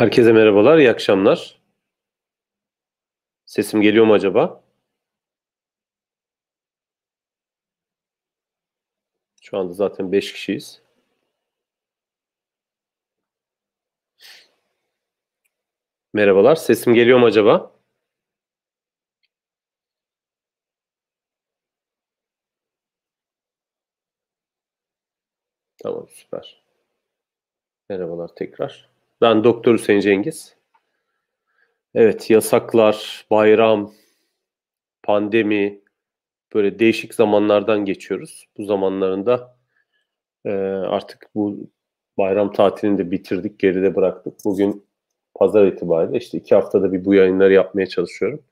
Herkese merhabalar, iyi akşamlar. Sesim geliyor mu acaba? Şu anda zaten 5 kişiyiz. Merhabalar, sesim geliyor mu acaba? Tamam, süper. Merhabalar tekrar. Ben Doktor Hüseyin Cengiz. Evet yasaklar, bayram, pandemi böyle değişik zamanlardan geçiyoruz. Bu zamanlarında e, artık bu bayram tatilini de bitirdik, geride bıraktık. Bugün pazar itibariyle işte iki haftada bir bu yayınları yapmaya çalışıyorum.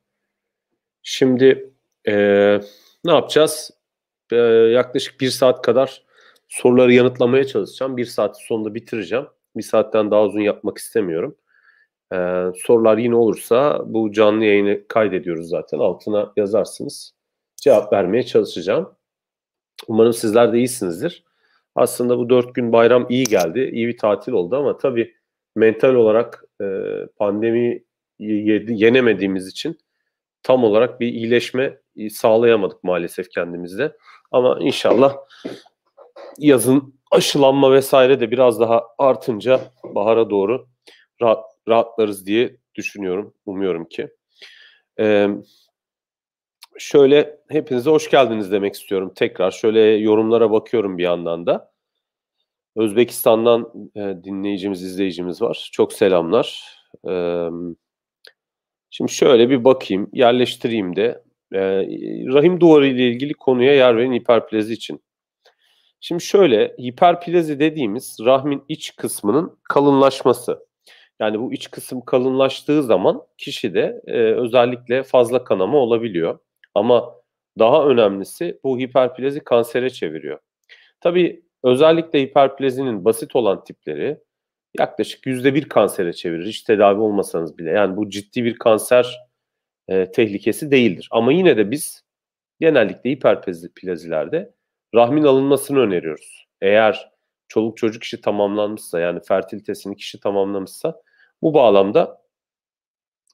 Şimdi e, ne yapacağız? E, yaklaşık bir saat kadar soruları yanıtlamaya çalışacağım. Bir saat sonunda bitireceğim. Bir saatten daha uzun yapmak istemiyorum. Ee, sorular yine olursa bu canlı yayını kaydediyoruz zaten. Altına yazarsınız. Cevap vermeye çalışacağım. Umarım sizler de iyisinizdir. Aslında bu dört gün bayram iyi geldi. iyi bir tatil oldu ama tabii mental olarak e, pandemi yenemediğimiz için tam olarak bir iyileşme sağlayamadık maalesef kendimizde. Ama inşallah yazın aşılanma vesaire de biraz daha artınca bahara doğru rahat, rahatlarız diye düşünüyorum. Umuyorum ki. Ee, şöyle hepinize hoş geldiniz demek istiyorum tekrar. Şöyle yorumlara bakıyorum bir yandan da. Özbekistan'dan e, dinleyicimiz, izleyicimiz var. Çok selamlar. Ee, şimdi şöyle bir bakayım, yerleştireyim de. Ee, rahim duvarı ile ilgili konuya yer verin hiperplezi için. Şimdi şöyle hiperplazi dediğimiz rahmin iç kısmının kalınlaşması. Yani bu iç kısım kalınlaştığı zaman kişide e, özellikle fazla kanama olabiliyor. Ama daha önemlisi bu hiperplazi kansere çeviriyor. Tabii özellikle hiperplazinin basit olan tipleri yaklaşık %1 kansere çevirir. Hiç tedavi olmasanız bile. Yani bu ciddi bir kanser e, tehlikesi değildir. Ama yine de biz genellikle hiperplazilerde rahmin alınmasını öneriyoruz. Eğer çoluk çocuk işi tamamlanmışsa yani fertilitesini kişi tamamlamışsa bu bağlamda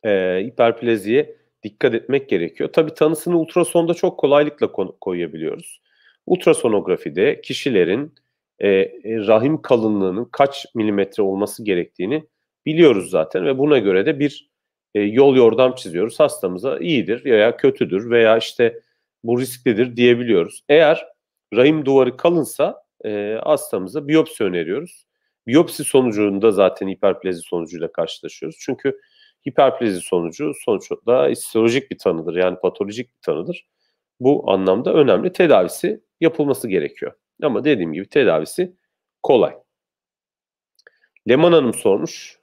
e, hiperpleziye dikkat etmek gerekiyor. Tabi tanısını ultrasonda çok kolaylıkla koyabiliyoruz. Ultrasonografide kişilerin e, e, rahim kalınlığının kaç milimetre olması gerektiğini biliyoruz zaten ve buna göre de bir e, yol yordam çiziyoruz. Hastamıza iyidir veya kötüdür veya işte bu risklidir diyebiliyoruz. Eğer Rahim duvarı kalınsa e, hastamıza biyopsi öneriyoruz. Biyopsi sonucunda zaten hiperplezi sonucuyla karşılaşıyoruz. Çünkü hiperplezi sonucu sonuçta histolojik bir tanıdır yani patolojik bir tanıdır. Bu anlamda önemli tedavisi yapılması gerekiyor. Ama dediğim gibi tedavisi kolay. Leman Hanım sormuş.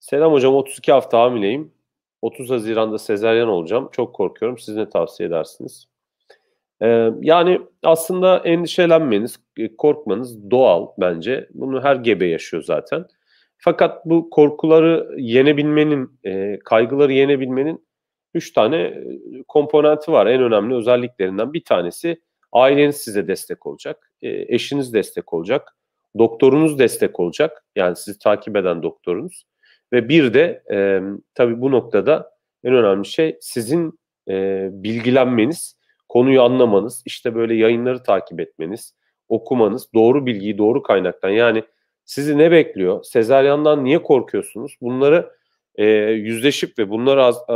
Selam hocam 32 hafta hamileyim. 30 Haziran'da sezeryan olacağım. Çok korkuyorum. Siz ne tavsiye edersiniz? Ee, yani aslında endişelenmeniz, e, korkmanız doğal bence. Bunu her gebe yaşıyor zaten. Fakat bu korkuları yenebilmenin, e, kaygıları yenebilmenin üç tane e, komponenti var. En önemli özelliklerinden bir tanesi aileniz size destek olacak, eşiniz destek olacak, doktorunuz destek olacak. Yani sizi takip eden doktorunuz. Ve bir de tabii bu noktada en önemli şey sizin e, bilgilenmeniz konuyu anlamanız, işte böyle yayınları takip etmeniz, okumanız, doğru bilgiyi doğru kaynaktan yani sizi ne bekliyor, sezaryandan niye korkuyorsunuz bunları e, yüzleşip ve bunları az, e,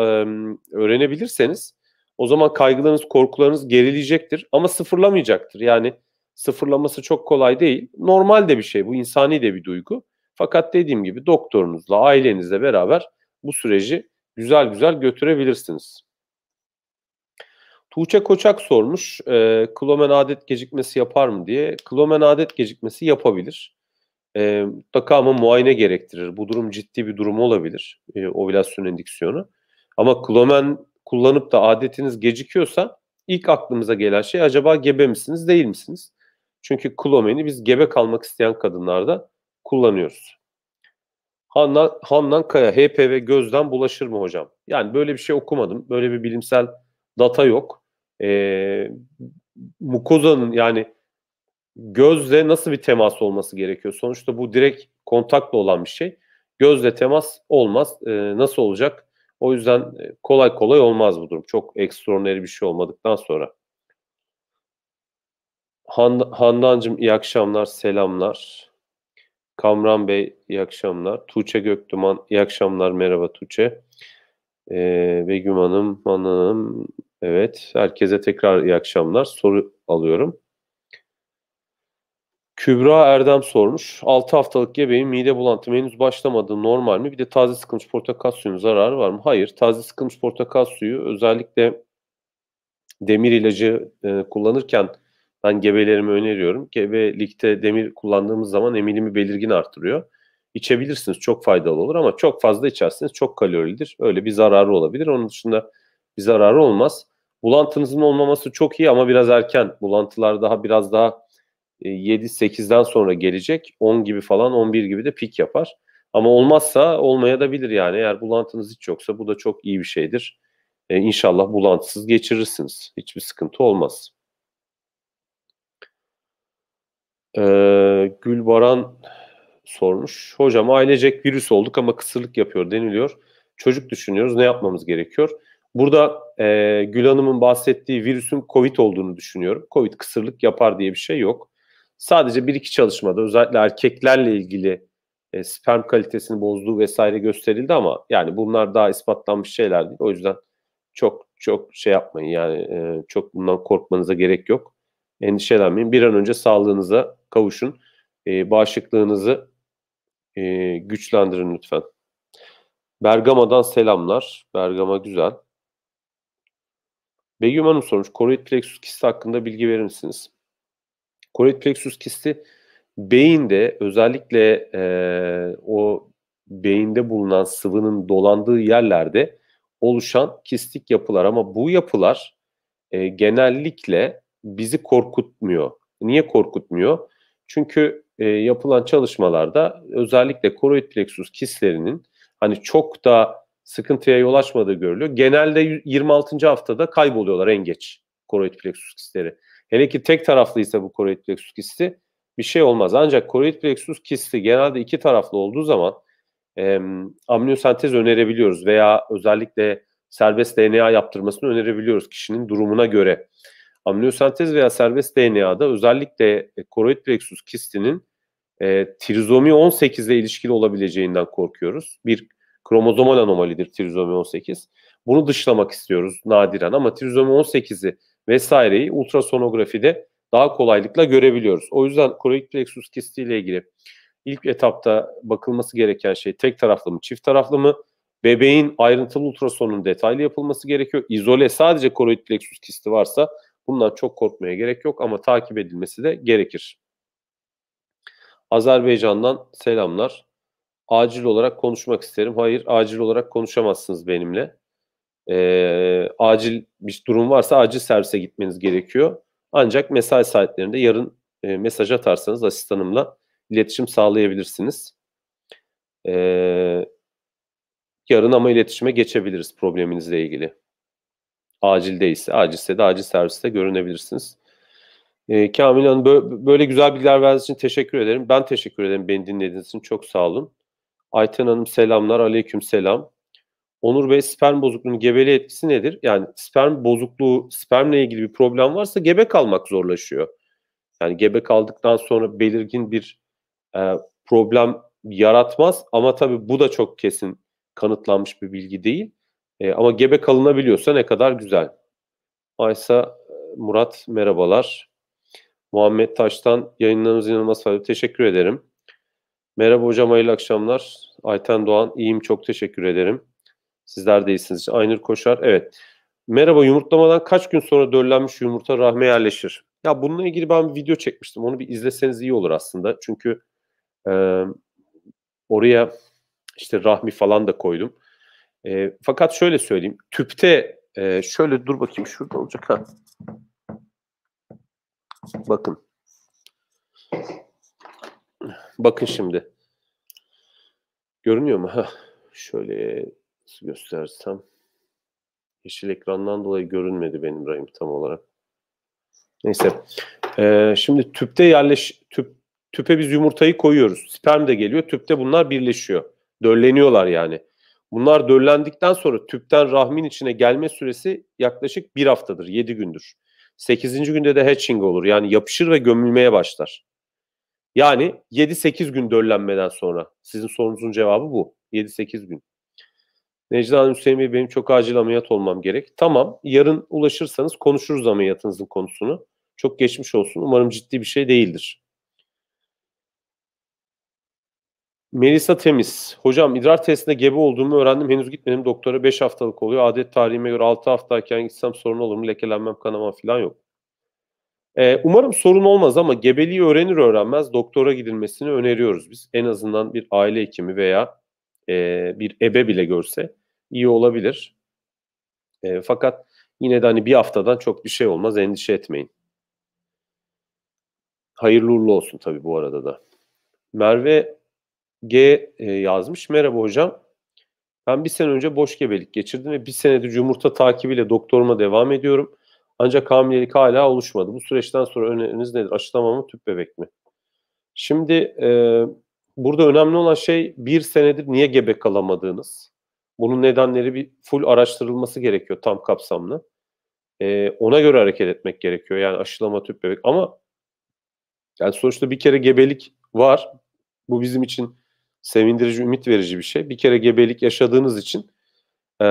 öğrenebilirseniz o zaman kaygılarınız, korkularınız gerilecektir. ama sıfırlamayacaktır. Yani sıfırlaması çok kolay değil. Normal de bir şey bu, insani de bir duygu. Fakat dediğim gibi doktorunuzla, ailenizle beraber bu süreci güzel güzel götürebilirsiniz. Tuğçe Koçak sormuş. E, klomen adet gecikmesi yapar mı diye. Klomen adet gecikmesi yapabilir. E, mutlaka ama muayene gerektirir. Bu durum ciddi bir durum olabilir. E, ovülasyon endiksiyonu. Ama klomen kullanıp da adetiniz gecikiyorsa ilk aklımıza gelen şey acaba gebe misiniz değil misiniz? Çünkü klomeni biz gebe kalmak isteyen kadınlarda kullanıyoruz. Handan, Handan Kaya, HPV gözden bulaşır mı hocam? Yani böyle bir şey okumadım. Böyle bir bilimsel data yok e, mukozanın yani gözle nasıl bir temas olması gerekiyor? Sonuçta bu direkt kontakla olan bir şey. Gözle temas olmaz. E, nasıl olacak? O yüzden e, kolay kolay olmaz bu durum. Çok ekstraordinary bir şey olmadıktan sonra. Han, Handancım iyi akşamlar, selamlar. Kamran Bey iyi akşamlar. Tuğçe Göktuman iyi akşamlar, merhaba Tuğçe. Ee, Begüm Hanım, Hanım Evet, herkese tekrar iyi akşamlar. Soru alıyorum. Kübra Erdem sormuş. 6 haftalık gebeyim mide bulantım henüz başlamadı normal mi? Bir de taze sıkılmış portakal suyunun zararı var mı? Hayır. Taze sıkılmış portakal suyu özellikle demir ilacı e, kullanırken ben gebelerime öneriyorum. Gebelikte demir kullandığımız zaman emilimi belirgin artırıyor. İçebilirsiniz çok faydalı olur ama çok fazla içerseniz çok kalorilidir. Öyle bir zararı olabilir. Onun dışında bir zararı olmaz. Bulantınızın olmaması çok iyi ama biraz erken. Bulantılar daha biraz daha 7-8'den e, sonra gelecek. 10 gibi falan 11 gibi de pik yapar. Ama olmazsa olmaya da bilir yani. Eğer bulantınız hiç yoksa bu da çok iyi bir şeydir. Ee, inşallah bulantısız geçirirsiniz. Hiçbir sıkıntı olmaz. Ee, Gülbaran sormuş. Hocam ailecek virüs olduk ama kısırlık yapıyor deniliyor. Çocuk düşünüyoruz ne yapmamız gerekiyor? Burada e, Gül Hanım'ın bahsettiği virüsün COVID olduğunu düşünüyorum. COVID kısırlık yapar diye bir şey yok. Sadece bir iki çalışmada özellikle erkeklerle ilgili e, sperm kalitesini bozduğu vesaire gösterildi ama yani bunlar daha ispatlanmış şeyler değil. O yüzden çok çok şey yapmayın yani e, çok bundan korkmanıza gerek yok. Endişelenmeyin. Bir an önce sağlığınıza kavuşun. E, bağışıklığınızı e, güçlendirin lütfen. Bergama'dan selamlar. Bergama güzel. Begüm Hanım sormuş. Koroid plexus kisti hakkında bilgi verir misiniz? Koroid plexus kisti beyinde özellikle e, o beyinde bulunan sıvının dolandığı yerlerde oluşan kistik yapılar ama bu yapılar e, genellikle bizi korkutmuyor. Niye korkutmuyor? Çünkü e, yapılan çalışmalarda özellikle koroid plexus kistlerinin hani çok da sıkıntıya yol açmadığı görülüyor. Genelde 26. haftada kayboluyorlar en geç koroid plexus kistleri. Hele ki tek taraflıysa bu koroid plexus kisti bir şey olmaz. Ancak koroid plexus kisti genelde iki taraflı olduğu zaman e, amniyosentez önerebiliyoruz veya özellikle serbest DNA yaptırmasını önerebiliyoruz kişinin durumuna göre. Amniyosentez veya serbest DNA'da özellikle e, koroid plexus kistinin e, trizomi 18 ile ilişkili olabileceğinden korkuyoruz. Bir kromozomal anomalidir trizomi 18. Bunu dışlamak istiyoruz nadiren ama trizomi 18'i vesaireyi ultrasonografide daha kolaylıkla görebiliyoruz. O yüzden koroid plexus kisti ile ilgili ilk etapta bakılması gereken şey tek taraflı mı, çift taraflı mı? Bebeğin ayrıntılı ultrasonun detaylı yapılması gerekiyor. İzole sadece koroid plexus kisti varsa bundan çok korkmaya gerek yok ama takip edilmesi de gerekir. Azerbaycan'dan selamlar acil olarak konuşmak isterim. Hayır acil olarak konuşamazsınız benimle. E, acil bir durum varsa acil servise gitmeniz gerekiyor. Ancak mesai saatlerinde yarın e, mesaj atarsanız asistanımla iletişim sağlayabilirsiniz. E, yarın ama iletişime geçebiliriz probleminizle ilgili. Acil değilse, acilse de acil serviste görünebilirsiniz. E, Kamil Hanım böyle, güzel bilgiler verdiğiniz için teşekkür ederim. Ben teşekkür ederim beni dinlediğiniz için. Çok sağ olun. Ayten Hanım selamlar, aleyküm selam. Onur Bey sperm bozukluğunun gebeli etkisi nedir? Yani sperm bozukluğu, spermle ilgili bir problem varsa gebe kalmak zorlaşıyor. Yani gebe kaldıktan sonra belirgin bir e, problem yaratmaz ama tabii bu da çok kesin kanıtlanmış bir bilgi değil. E, ama gebe kalınabiliyorsa ne kadar güzel. Aysa e, Murat merhabalar. Muhammed Taş'tan yayınlarınız inanılmaz faydalı. Teşekkür ederim. Merhaba hocam, hayırlı akşamlar. Ayten Doğan, iyiyim çok teşekkür ederim. Sizler de iyisiniz. Aynur Koşar, evet. Merhaba, yumurtlamadan kaç gün sonra döllenmiş yumurta rahme yerleşir? Ya bununla ilgili ben bir video çekmiştim. Onu bir izleseniz iyi olur aslında. Çünkü e, oraya işte rahmi falan da koydum. E, fakat şöyle söyleyeyim. Tüpte e, şöyle dur bakayım şurada olacak ha. Bakın. Bakın şimdi. Görünüyor mu? Heh. Şöyle göstersem. Yeşil ekrandan dolayı görünmedi benim rahim tam olarak. Neyse. Ee, şimdi tüpte yerleş tüp tüpe biz yumurtayı koyuyoruz. Sperm de geliyor. Tüpte bunlar birleşiyor. Dölleniyorlar yani. Bunlar döllendikten sonra tüpten rahmin içine gelme süresi yaklaşık bir haftadır, yedi gündür. Sekizinci günde de hatching olur. Yani yapışır ve gömülmeye başlar. Yani 7-8 gün döllenmeden sonra. Sizin sorunuzun cevabı bu. 7-8 gün. Necla Hanım Hüseyin Bey benim çok acil ameliyat olmam gerek. Tamam yarın ulaşırsanız konuşuruz ameliyatınızın konusunu. Çok geçmiş olsun. Umarım ciddi bir şey değildir. Melisa Temiz. Hocam idrar testinde gebe olduğumu öğrendim. Henüz gitmedim doktora. 5 haftalık oluyor. Adet tarihime göre 6 haftayken gitsem sorun olur mu? Lekelenmem, kanama falan yok. Ee, umarım sorun olmaz ama gebeliği öğrenir öğrenmez doktora gidilmesini öneriyoruz biz. En azından bir aile hekimi veya e, bir ebe bile görse iyi olabilir. E, fakat yine de hani bir haftadan çok bir şey olmaz endişe etmeyin. Hayırlı uğurlu olsun tabii bu arada da. Merve G e, yazmış. Merhaba hocam. Ben bir sene önce boş gebelik geçirdim ve bir senedir yumurta takibiyle doktoruma devam ediyorum. Ancak hamilelik hala oluşmadı. Bu süreçten sonra öneriniz nedir? Açıklama mı, tüp bebek mi? Şimdi e, burada önemli olan şey bir senedir niye gebe kalamadığınız. Bunun nedenleri bir full araştırılması gerekiyor tam kapsamlı. E, ona göre hareket etmek gerekiyor. Yani aşılama, tüp bebek ama yani sonuçta bir kere gebelik var. Bu bizim için sevindirici, ümit verici bir şey. Bir kere gebelik yaşadığınız için e,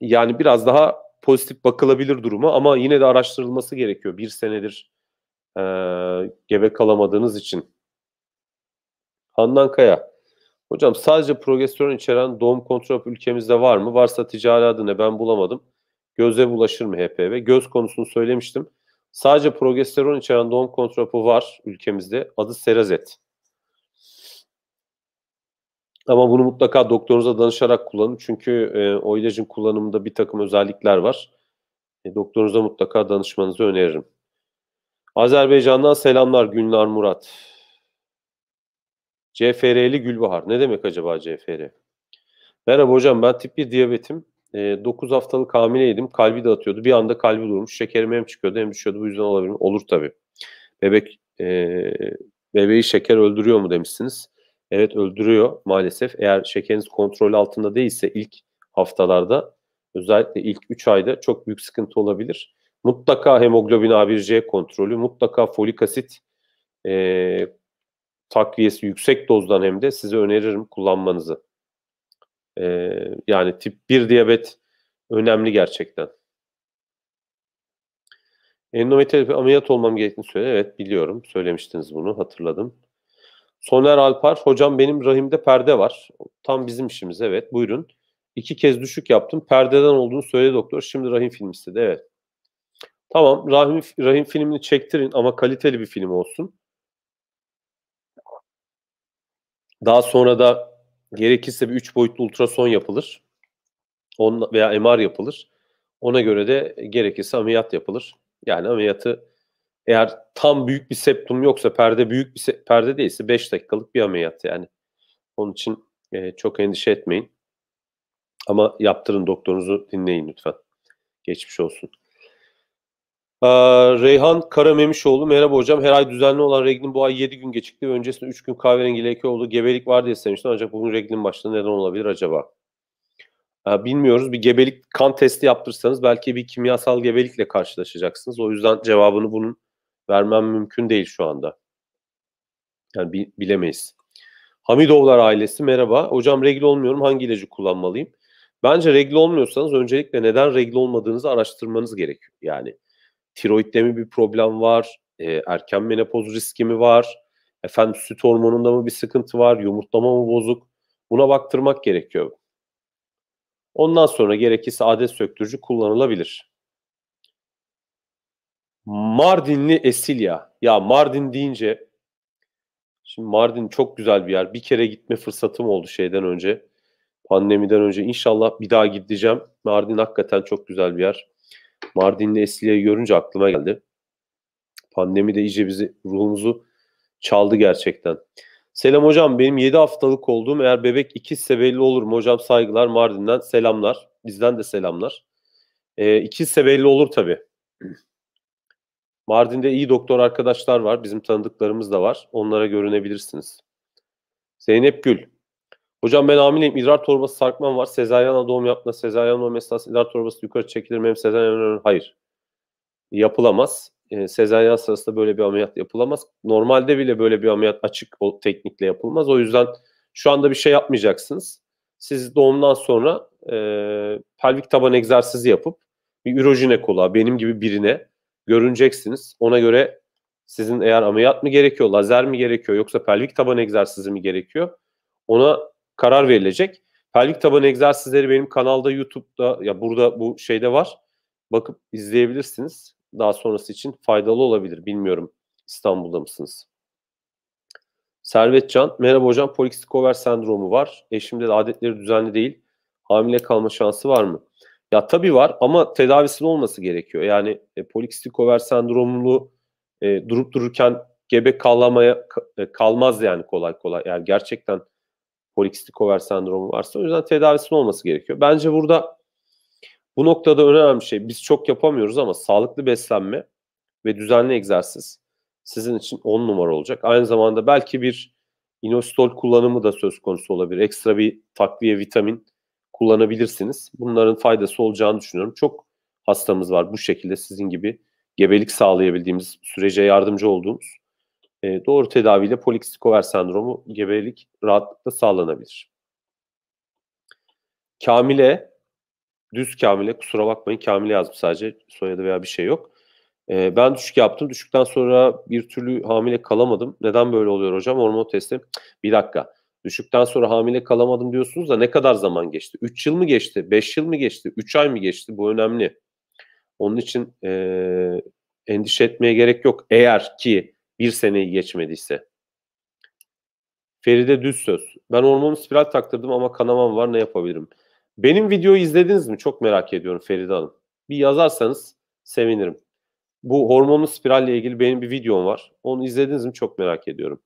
yani biraz daha pozitif bakılabilir durumu ama yine de araştırılması gerekiyor. Bir senedir e, gebe kalamadığınız için. Handan Kaya. Hocam sadece progesteron içeren doğum kontrol ülkemizde var mı? Varsa ticari adı ne ben bulamadım. Göze bulaşır mı HPV? Göz konusunu söylemiştim. Sadece progesteron içeren doğum kontrol var ülkemizde. Adı Serazet. Ama bunu mutlaka doktorunuza danışarak kullanın. Çünkü e, o ilacın kullanımında bir takım özellikler var. E, doktorunuza mutlaka danışmanızı öneririm. Azerbaycan'dan selamlar Günlar Murat. CFR'li Gülbahar. Ne demek acaba CFR? Merhaba hocam ben tip 1 diyabetim. E, 9 haftalık hamileydim. Kalbi de atıyordu. Bir anda kalbi durmuş. Şekerim hem çıkıyordu hem düşüyordu. Bu yüzden olabilir mi? Olur tabii. Bebek e, bebeği şeker öldürüyor mu demişsiniz evet öldürüyor maalesef. Eğer şekeriniz kontrol altında değilse ilk haftalarda özellikle ilk 3 ayda çok büyük sıkıntı olabilir. Mutlaka hemoglobin A1C kontrolü, mutlaka folik asit e, takviyesi yüksek dozdan hem de size öneririm kullanmanızı. E, yani tip 1 diyabet önemli gerçekten. Endometriyel ameliyat olmam gerektiğini söyle. Evet biliyorum. Söylemiştiniz bunu. Hatırladım. Soner Alpar hocam benim rahimde perde var. Tam bizim işimiz evet buyurun. İki kez düşük yaptım. Perdeden olduğunu söyledi doktor. Şimdi rahim film istedi. Evet. Tamam rahim, rahim filmini çektirin ama kaliteli bir film olsun. Daha sonra da gerekirse bir 3 boyutlu ultrason yapılır. On, veya MR yapılır. Ona göre de gerekirse ameliyat yapılır. Yani ameliyatı eğer tam büyük bir septum yoksa perde büyük bir perde değilse 5 dakikalık bir ameliyat yani. Onun için e, çok endişe etmeyin. Ama yaptırın doktorunuzu dinleyin lütfen. Geçmiş olsun. Ee, Reyhan Karamemişoğlu merhaba hocam. Her ay düzenli olan reglim bu ay 7 gün gecikti ve öncesinde 3 gün kahverengi leke oldu. Gebelik var diye istemiştim ancak bugün reglim başladı. Neden olabilir acaba? Ee, bilmiyoruz. Bir gebelik kan testi yaptırsanız belki bir kimyasal gebelikle karşılaşacaksınız. O yüzden cevabını bunun vermem mümkün değil şu anda. Yani bi- bilemeyiz. Hamidovlar ailesi merhaba. Hocam regl olmuyorum hangi ilacı kullanmalıyım? Bence regl olmuyorsanız öncelikle neden regl olmadığınızı araştırmanız gerekiyor. Yani tiroidde mi bir problem var? E, erken menopoz riski mi var? Efendim süt hormonunda mı bir sıkıntı var? Yumurtlama mı bozuk? Buna baktırmak gerekiyor. Ondan sonra gerekirse adet söktürücü kullanılabilir. Mardinli Esilya. Ya Mardin deyince şimdi Mardin çok güzel bir yer. Bir kere gitme fırsatım oldu şeyden önce. Pandemiden önce inşallah bir daha gideceğim. Mardin hakikaten çok güzel bir yer. Mardinli Esilya'yı görünce aklıma geldi. Pandemi de iyice bizi ruhumuzu çaldı gerçekten. Selam hocam benim 7 haftalık olduğum eğer bebek ikizse belli olur mu hocam saygılar Mardin'den selamlar. Bizden de selamlar. E, ikizse belli olur tabii. Mardin'de iyi doktor arkadaşlar var. Bizim tanıdıklarımız da var. Onlara görünebilirsiniz. Zeynep Gül. Hocam ben hamileyim. idrar torbası sarkmam var. Sezaryenle doğum yapma. doğum esnasında idrar torbası yukarı çekilir mi? Sezaryen hayır. Yapılamaz. E, ee, sezaryen sırasında böyle bir ameliyat yapılamaz. Normalde bile böyle bir ameliyat açık o teknikle yapılmaz. O yüzden şu anda bir şey yapmayacaksınız. Siz doğumdan sonra e, pelvik taban egzersizi yapıp bir ürojinekoloğa, benim gibi birine görüneceksiniz. Ona göre sizin eğer ameliyat mı gerekiyor, lazer mi gerekiyor yoksa pelvik taban egzersizi mi gerekiyor? Ona karar verilecek. Pelvik taban egzersizleri benim kanalda YouTube'da ya burada bu şeyde var. Bakıp izleyebilirsiniz. Daha sonrası için faydalı olabilir. Bilmiyorum İstanbul'da mısınız? Servetcan, merhaba hocam polikistik over sendromu var. Eşimde de adetleri düzenli değil. Hamile kalma şansı var mı? Ya tabii var ama tedavisinin olması gerekiyor. Yani e, polikistik over sendromlu e, durup dururken gebe kalmaya e, kalmaz yani kolay kolay. Yani gerçekten polikistik over sendromu varsa o yüzden tedavisinin olması gerekiyor. Bence burada bu noktada önemli şey biz çok yapamıyoruz ama sağlıklı beslenme ve düzenli egzersiz sizin için on numara olacak. Aynı zamanda belki bir inositol kullanımı da söz konusu olabilir. Ekstra bir takviye vitamin kullanabilirsiniz. Bunların faydası olacağını düşünüyorum. Çok hastamız var bu şekilde sizin gibi gebelik sağlayabildiğimiz sürece yardımcı olduğumuz e, doğru tedaviyle polikistik over sendromu gebelik rahatlıkla sağlanabilir. Kamile, düz Kamile kusura bakmayın Kamile yazdım sadece soyadı veya bir şey yok. E, ben düşük yaptım. Düşükten sonra bir türlü hamile kalamadım. Neden böyle oluyor hocam? Hormon testi. Bir dakika. Düşükten sonra hamile kalamadım diyorsunuz da ne kadar zaman geçti? 3 yıl mı geçti? 5 yıl mı geçti? 3 ay mı geçti? Bu önemli. Onun için e, endişe etmeye gerek yok. Eğer ki bir seneyi geçmediyse. Feride düz söz. Ben hormonu spiral taktırdım ama kanamam var ne yapabilirim? Benim videoyu izlediniz mi? Çok merak ediyorum Feride Hanım. Bir yazarsanız sevinirim. Bu hormonlu spiralle ilgili benim bir videom var. Onu izlediniz mi? Çok merak ediyorum.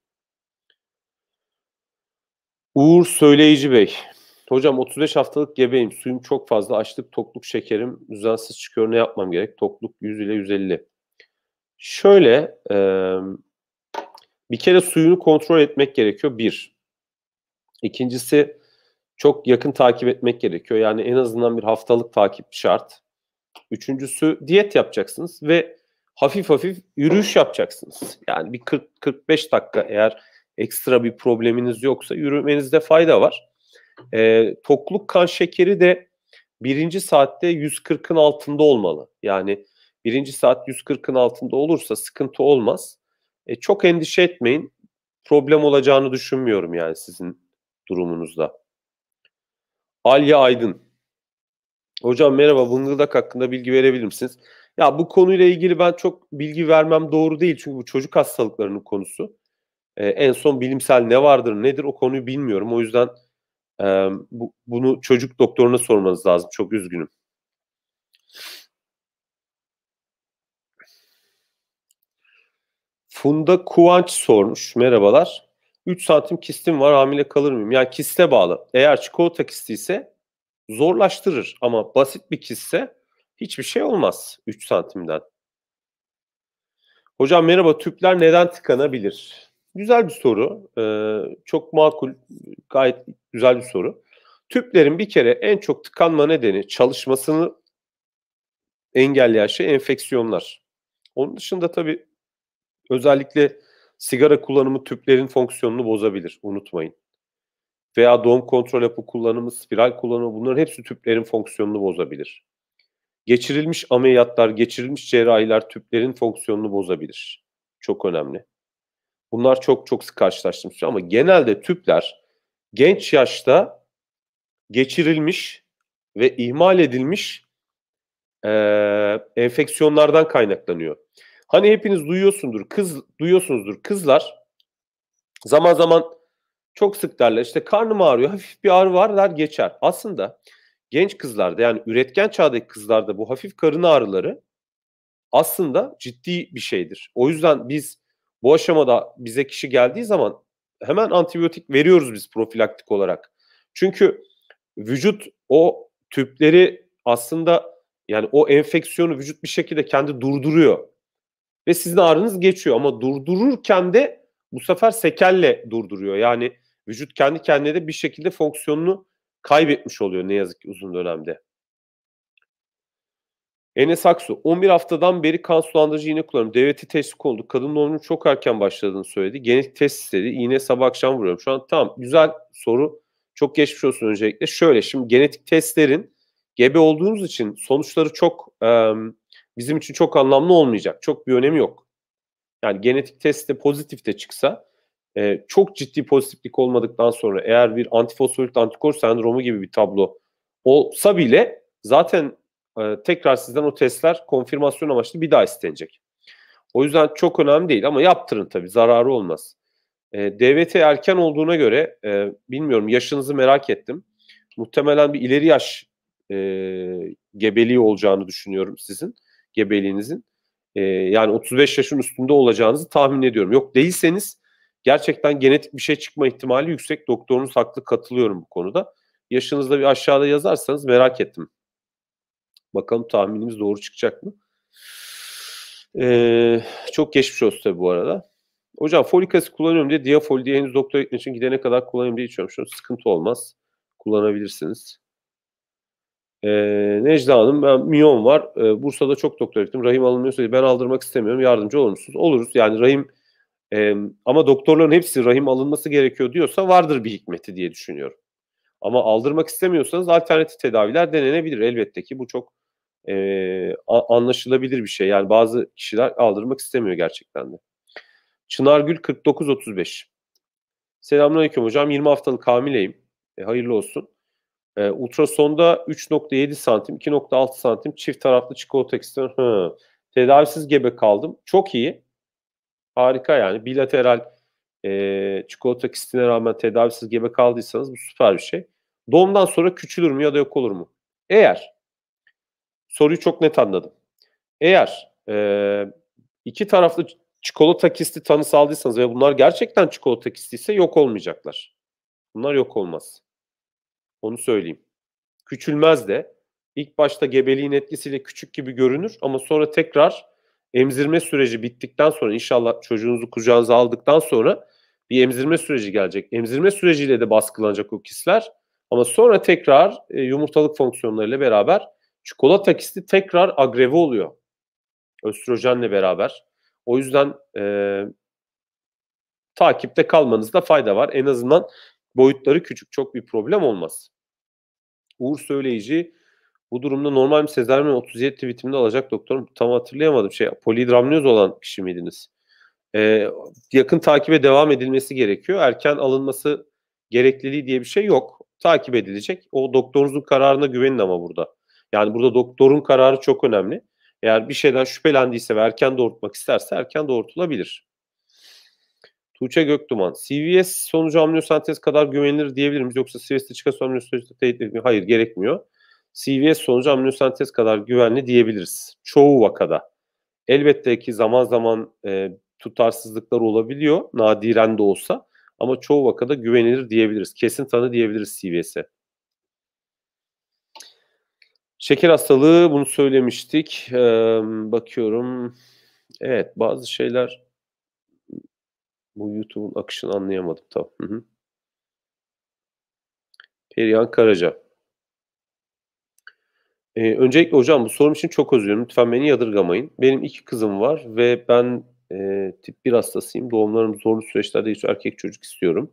Uğur Söyleyici Bey. Hocam 35 haftalık gebeyim. Suyum çok fazla. Açlık, tokluk, şekerim düzensiz çıkıyor. Ne yapmam gerek? Tokluk 100 ile 150. Şöyle e, bir kere suyunu kontrol etmek gerekiyor. Bir. İkincisi çok yakın takip etmek gerekiyor. Yani en azından bir haftalık takip şart. Üçüncüsü diyet yapacaksınız ve hafif hafif yürüyüş yapacaksınız. Yani bir 40-45 dakika eğer ekstra bir probleminiz yoksa yürümenizde fayda var. E, tokluk kan şekeri de birinci saatte 140'ın altında olmalı. Yani birinci saat 140'ın altında olursa sıkıntı olmaz. E, çok endişe etmeyin. Problem olacağını düşünmüyorum yani sizin durumunuzda. Alya Aydın. Hocam merhaba bıngıldak hakkında bilgi verebilir misiniz? Ya bu konuyla ilgili ben çok bilgi vermem doğru değil çünkü bu çocuk hastalıklarının konusu. E, en son bilimsel ne vardır nedir o konuyu bilmiyorum. O yüzden e, bu, bunu çocuk doktoruna sormanız lazım. Çok üzgünüm. Funda Kuvanç sormuş. Merhabalar. 3 santim kistim var hamile kalır mıyım? Yani kiste bağlı. Eğer çikolata kisti ise zorlaştırır ama basit bir kisse hiçbir şey olmaz 3 santimden. Hocam merhaba tüpler neden tıkanabilir? Güzel bir soru. Ee, çok makul, gayet güzel bir soru. Tüplerin bir kere en çok tıkanma nedeni çalışmasını engelleyen şey enfeksiyonlar. Onun dışında tabii özellikle sigara kullanımı tüplerin fonksiyonunu bozabilir. Unutmayın. Veya doğum kontrol hapı kullanımı, spiral kullanımı bunların hepsi tüplerin fonksiyonunu bozabilir. Geçirilmiş ameliyatlar, geçirilmiş cerrahiler tüplerin fonksiyonunu bozabilir. Çok önemli. Bunlar çok çok sık karşılaştım şey ama genelde tüpler genç yaşta geçirilmiş ve ihmal edilmiş e, enfeksiyonlardan kaynaklanıyor. Hani hepiniz duyuyorsundur, kız duyuyorsunuzdur kızlar zaman zaman çok sık derler işte karnım ağrıyor, hafif bir ağrı var der geçer. Aslında genç kızlarda yani üretken çağdaki kızlarda bu hafif karın ağrıları aslında ciddi bir şeydir. O yüzden biz bu aşamada bize kişi geldiği zaman hemen antibiyotik veriyoruz biz profilaktik olarak. Çünkü vücut o tüpleri aslında yani o enfeksiyonu vücut bir şekilde kendi durduruyor. Ve sizin ağrınız geçiyor ama durdururken de bu sefer sekelle durduruyor. Yani vücut kendi kendine de bir şekilde fonksiyonunu kaybetmiş oluyor ne yazık ki uzun dönemde. Enes Aksu 11 haftadan beri kan sulandırıcı iğne kullanıyorum. Devleti test kondu. Kadın doğumunun çok erken başladığını söyledi. Genetik test istedi. İğne sabah akşam vuruyorum. Şu an tamam güzel soru. Çok geçmiş olsun öncelikle. Şöyle şimdi genetik testlerin gebe olduğunuz için sonuçları çok e, bizim için çok anlamlı olmayacak. Çok bir önemi yok. Yani genetik testte pozitif de çıksa e, çok ciddi pozitiflik olmadıktan sonra eğer bir antifosfolit antikor sendromu gibi bir tablo olsa bile zaten ee, tekrar sizden o testler konfirmasyon amaçlı bir daha istenecek. O yüzden çok önemli değil ama yaptırın tabii zararı olmaz. E, ee, DVT erken olduğuna göre e, bilmiyorum yaşınızı merak ettim. Muhtemelen bir ileri yaş e, gebeliği olacağını düşünüyorum sizin gebeliğinizin. E, yani 35 yaşın üstünde olacağınızı tahmin ediyorum. Yok değilseniz gerçekten genetik bir şey çıkma ihtimali yüksek. Doktorunuz haklı katılıyorum bu konuda. Yaşınızda bir aşağıda yazarsanız merak ettim Bakalım tahminimiz doğru çıkacak mı? Ee, çok geçmiş olsun tabii bu arada. Hocam folik asit kullanıyorum diye diafol diye henüz doktor gitmek için gidene kadar kullanayım diye içiyorum. Şu sıkıntı olmaz. Kullanabilirsiniz. Ee, Necla Hanım ben miyon var. Ee, Bursa'da çok doktor gittim. Rahim alınmıyorsa diye ben aldırmak istemiyorum. Yardımcı olur musunuz? Oluruz. Yani rahim e, ama doktorların hepsi rahim alınması gerekiyor diyorsa vardır bir hikmeti diye düşünüyorum. Ama aldırmak istemiyorsanız alternatif tedaviler denenebilir elbette ki bu çok e, anlaşılabilir bir şey. Yani bazı kişiler aldırmak istemiyor gerçekten de. Çınargül 4935. Selamünaleyküm hocam. 20 haftalık hamileyim. E, hayırlı olsun. E, ultrasonda 3.7 santim, 2.6 santim çift taraflı çikolata ekstrem. Hı. Tedavisiz gebe kaldım. Çok iyi. Harika yani. Bilateral e, çikolata kistine rağmen tedavisiz gebe kaldıysanız bu süper bir şey. Doğumdan sonra küçülür mü ya da yok olur mu? Eğer soruyu çok net anladım. Eğer e, iki taraflı çikolata kisti tanısı aldıysanız ve bunlar gerçekten çikolata kisti ise yok olmayacaklar. Bunlar yok olmaz. Onu söyleyeyim. Küçülmez de ilk başta gebeliğin etkisiyle küçük gibi görünür ama sonra tekrar emzirme süreci bittikten sonra inşallah çocuğunuzu kucağınıza aldıktan sonra bir emzirme süreci gelecek. Emzirme süreciyle de baskılanacak o kisler ama sonra tekrar e, yumurtalık fonksiyonlarıyla beraber Çikolata kisti tekrar agreve oluyor. Östrojenle beraber. O yüzden e, takipte kalmanızda fayda var. En azından boyutları küçük. Çok bir problem olmaz. Uğur Söyleyici bu durumda normal bir sezaryen 37 tweetimde alacak doktorum. Tam hatırlayamadım. Şey, polidramniyoz olan kişi miydiniz? Ee, yakın takibe devam edilmesi gerekiyor. Erken alınması gerekliliği diye bir şey yok. Takip edilecek. O doktorunuzun kararına güvenin ama burada. Yani burada doktorun kararı çok önemli. Eğer bir şeyden şüphelendiyse ve erken doğurtmak isterse erken doğurtulabilir. Tuğçe Göktuman. CVS sonucu amniyosentez kadar güvenilir diyebilir miyiz? Yoksa CVS'de çıkan amniyosentez teyit mi? Hayır gerekmiyor. CVS sonucu amniyosentez kadar güvenli diyebiliriz. Çoğu vakada. Elbette ki zaman zaman e, tutarsızlıklar olabiliyor. Nadiren de olsa. Ama çoğu vakada güvenilir diyebiliriz. Kesin tanı diyebiliriz CVS'e. Şeker hastalığı bunu söylemiştik. Ee, bakıyorum. Evet bazı şeyler bu YouTube'un akışını anlayamadım Tamam. Hı hı. Perihan Karaca. Ee, öncelikle hocam bu sorum için çok özür Lütfen beni yadırgamayın. Benim iki kızım var ve ben e, tip 1 hastasıyım. Doğumlarım zorlu süreçlerde hiç erkek çocuk istiyorum.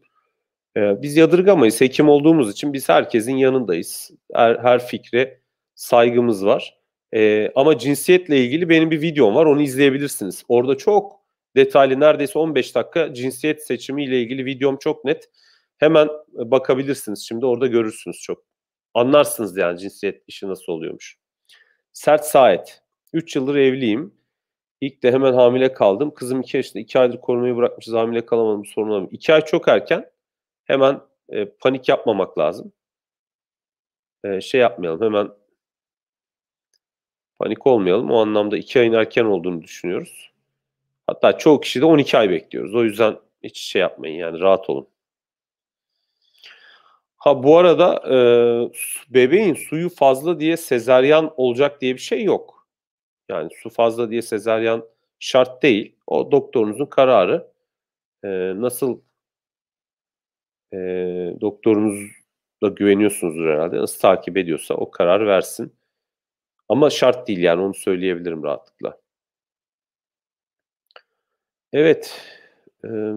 E, biz yadırgamayız. Hekim olduğumuz için biz herkesin yanındayız. Her, her fikre saygımız var. E, ama cinsiyetle ilgili benim bir videom var onu izleyebilirsiniz. Orada çok detaylı neredeyse 15 dakika cinsiyet seçimi ile ilgili videom çok net. Hemen e, bakabilirsiniz şimdi orada görürsünüz çok. Anlarsınız yani cinsiyet işi nasıl oluyormuş. Sert Saet. 3 yıldır evliyim. İlk de hemen hamile kaldım. Kızım 2 yaşında. 2 aydır korumayı bırakmışız. Hamile kalamadım. Sorun olmadı. 2 ay çok erken. Hemen e, panik yapmamak lazım. E, şey yapmayalım. Hemen Panik olmayalım. O anlamda 2 ayın erken olduğunu düşünüyoruz. Hatta çoğu kişi de 12 ay bekliyoruz. O yüzden hiç şey yapmayın yani rahat olun. Ha bu arada e, bebeğin suyu fazla diye sezeryan olacak diye bir şey yok. Yani su fazla diye sezeryan şart değil. O doktorunuzun kararı. E, nasıl e, doktorunuz da güveniyorsunuzdur herhalde. Nasıl takip ediyorsa o karar versin. Ama şart değil yani onu söyleyebilirim rahatlıkla. Evet. Ee,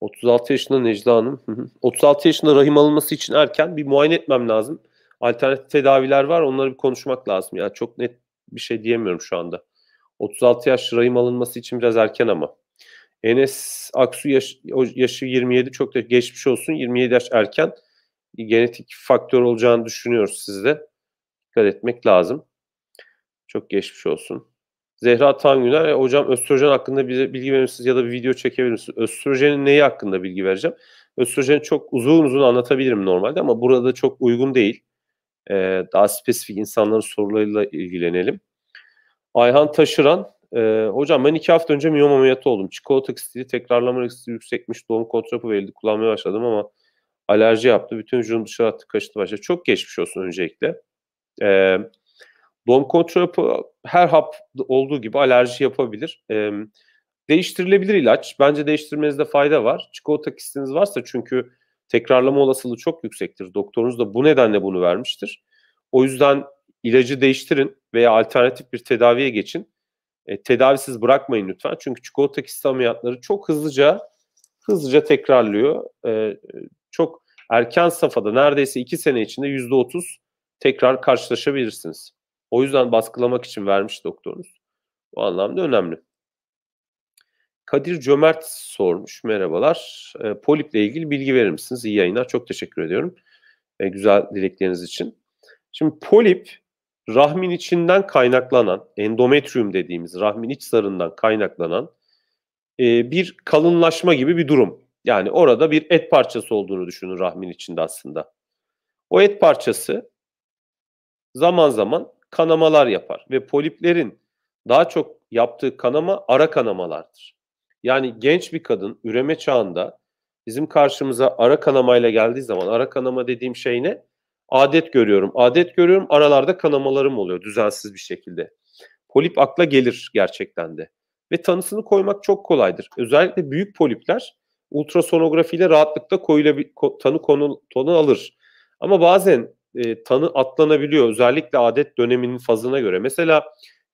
36 yaşında Necla Hanım. 36 yaşında rahim alınması için erken bir muayene etmem lazım. Alternatif tedaviler var. Onları bir konuşmak lazım. Yani çok net bir şey diyemiyorum şu anda. 36 yaş rahim alınması için biraz erken ama. Enes Aksu yaş, yaşı 27 çok da geçmiş olsun. 27 yaş erken genetik faktör olacağını düşünüyoruz sizde. Dikkat etmek lazım. Çok geçmiş olsun. Zehra Tangüner, e, hocam östrojen hakkında bize bilgi verir misiniz ya da bir video çekebilir misiniz? Östrojenin neyi hakkında bilgi vereceğim? Östrojeni çok uzun uzun anlatabilirim normalde ama burada çok uygun değil. Ee, daha spesifik insanların sorularıyla ilgilenelim. Ayhan Taşıran, e, hocam ben iki hafta önce miyom ameliyatı oldum. Çikolata kistili tekrarlama riski yüksekmiş. Doğum kontrapı verildi. Kullanmaya başladım ama alerji yaptı. Bütün vücudum dışarı attı, kaşıntı başladı. Çok geçmiş olsun öncelikle. E, doğum kontrol her hap olduğu gibi alerji yapabilir. E, değiştirilebilir ilaç. Bence değiştirmenizde fayda var. Çikolata kistiniz varsa çünkü tekrarlama olasılığı çok yüksektir. Doktorunuz da bu nedenle bunu vermiştir. O yüzden ilacı değiştirin veya alternatif bir tedaviye geçin. E, tedavisiz bırakmayın lütfen. Çünkü çikolata kisti ameliyatları çok hızlıca hızlıca tekrarlıyor. E, çok erken safhada neredeyse 2 sene içinde %30 tekrar karşılaşabilirsiniz. O yüzden baskılamak için vermiş doktorunuz. Bu anlamda önemli. Kadir Cömert sormuş. Merhabalar. E, poliple ilgili bilgi verir misiniz? İyi yayınlar. Çok teşekkür ediyorum. E, güzel dilekleriniz için. Şimdi polip rahmin içinden kaynaklanan, endometrium dediğimiz rahmin iç zarından kaynaklanan e, bir kalınlaşma gibi bir durum. Yani orada bir et parçası olduğunu düşünün rahmin içinde aslında. O et parçası zaman zaman kanamalar yapar ve poliplerin daha çok yaptığı kanama ara kanamalardır. Yani genç bir kadın üreme çağında bizim karşımıza ara kanamayla geldiği zaman ara kanama dediğim şey ne? Adet görüyorum, adet görüyorum aralarda kanamalarım oluyor düzensiz bir şekilde. Polip akla gelir gerçekten de ve tanısını koymak çok kolaydır. Özellikle büyük polipler ultrasonografiyle rahatlıkla koyula tanı konu, tonu alır. Ama bazen e, tanı atlanabiliyor özellikle adet döneminin fazına göre. Mesela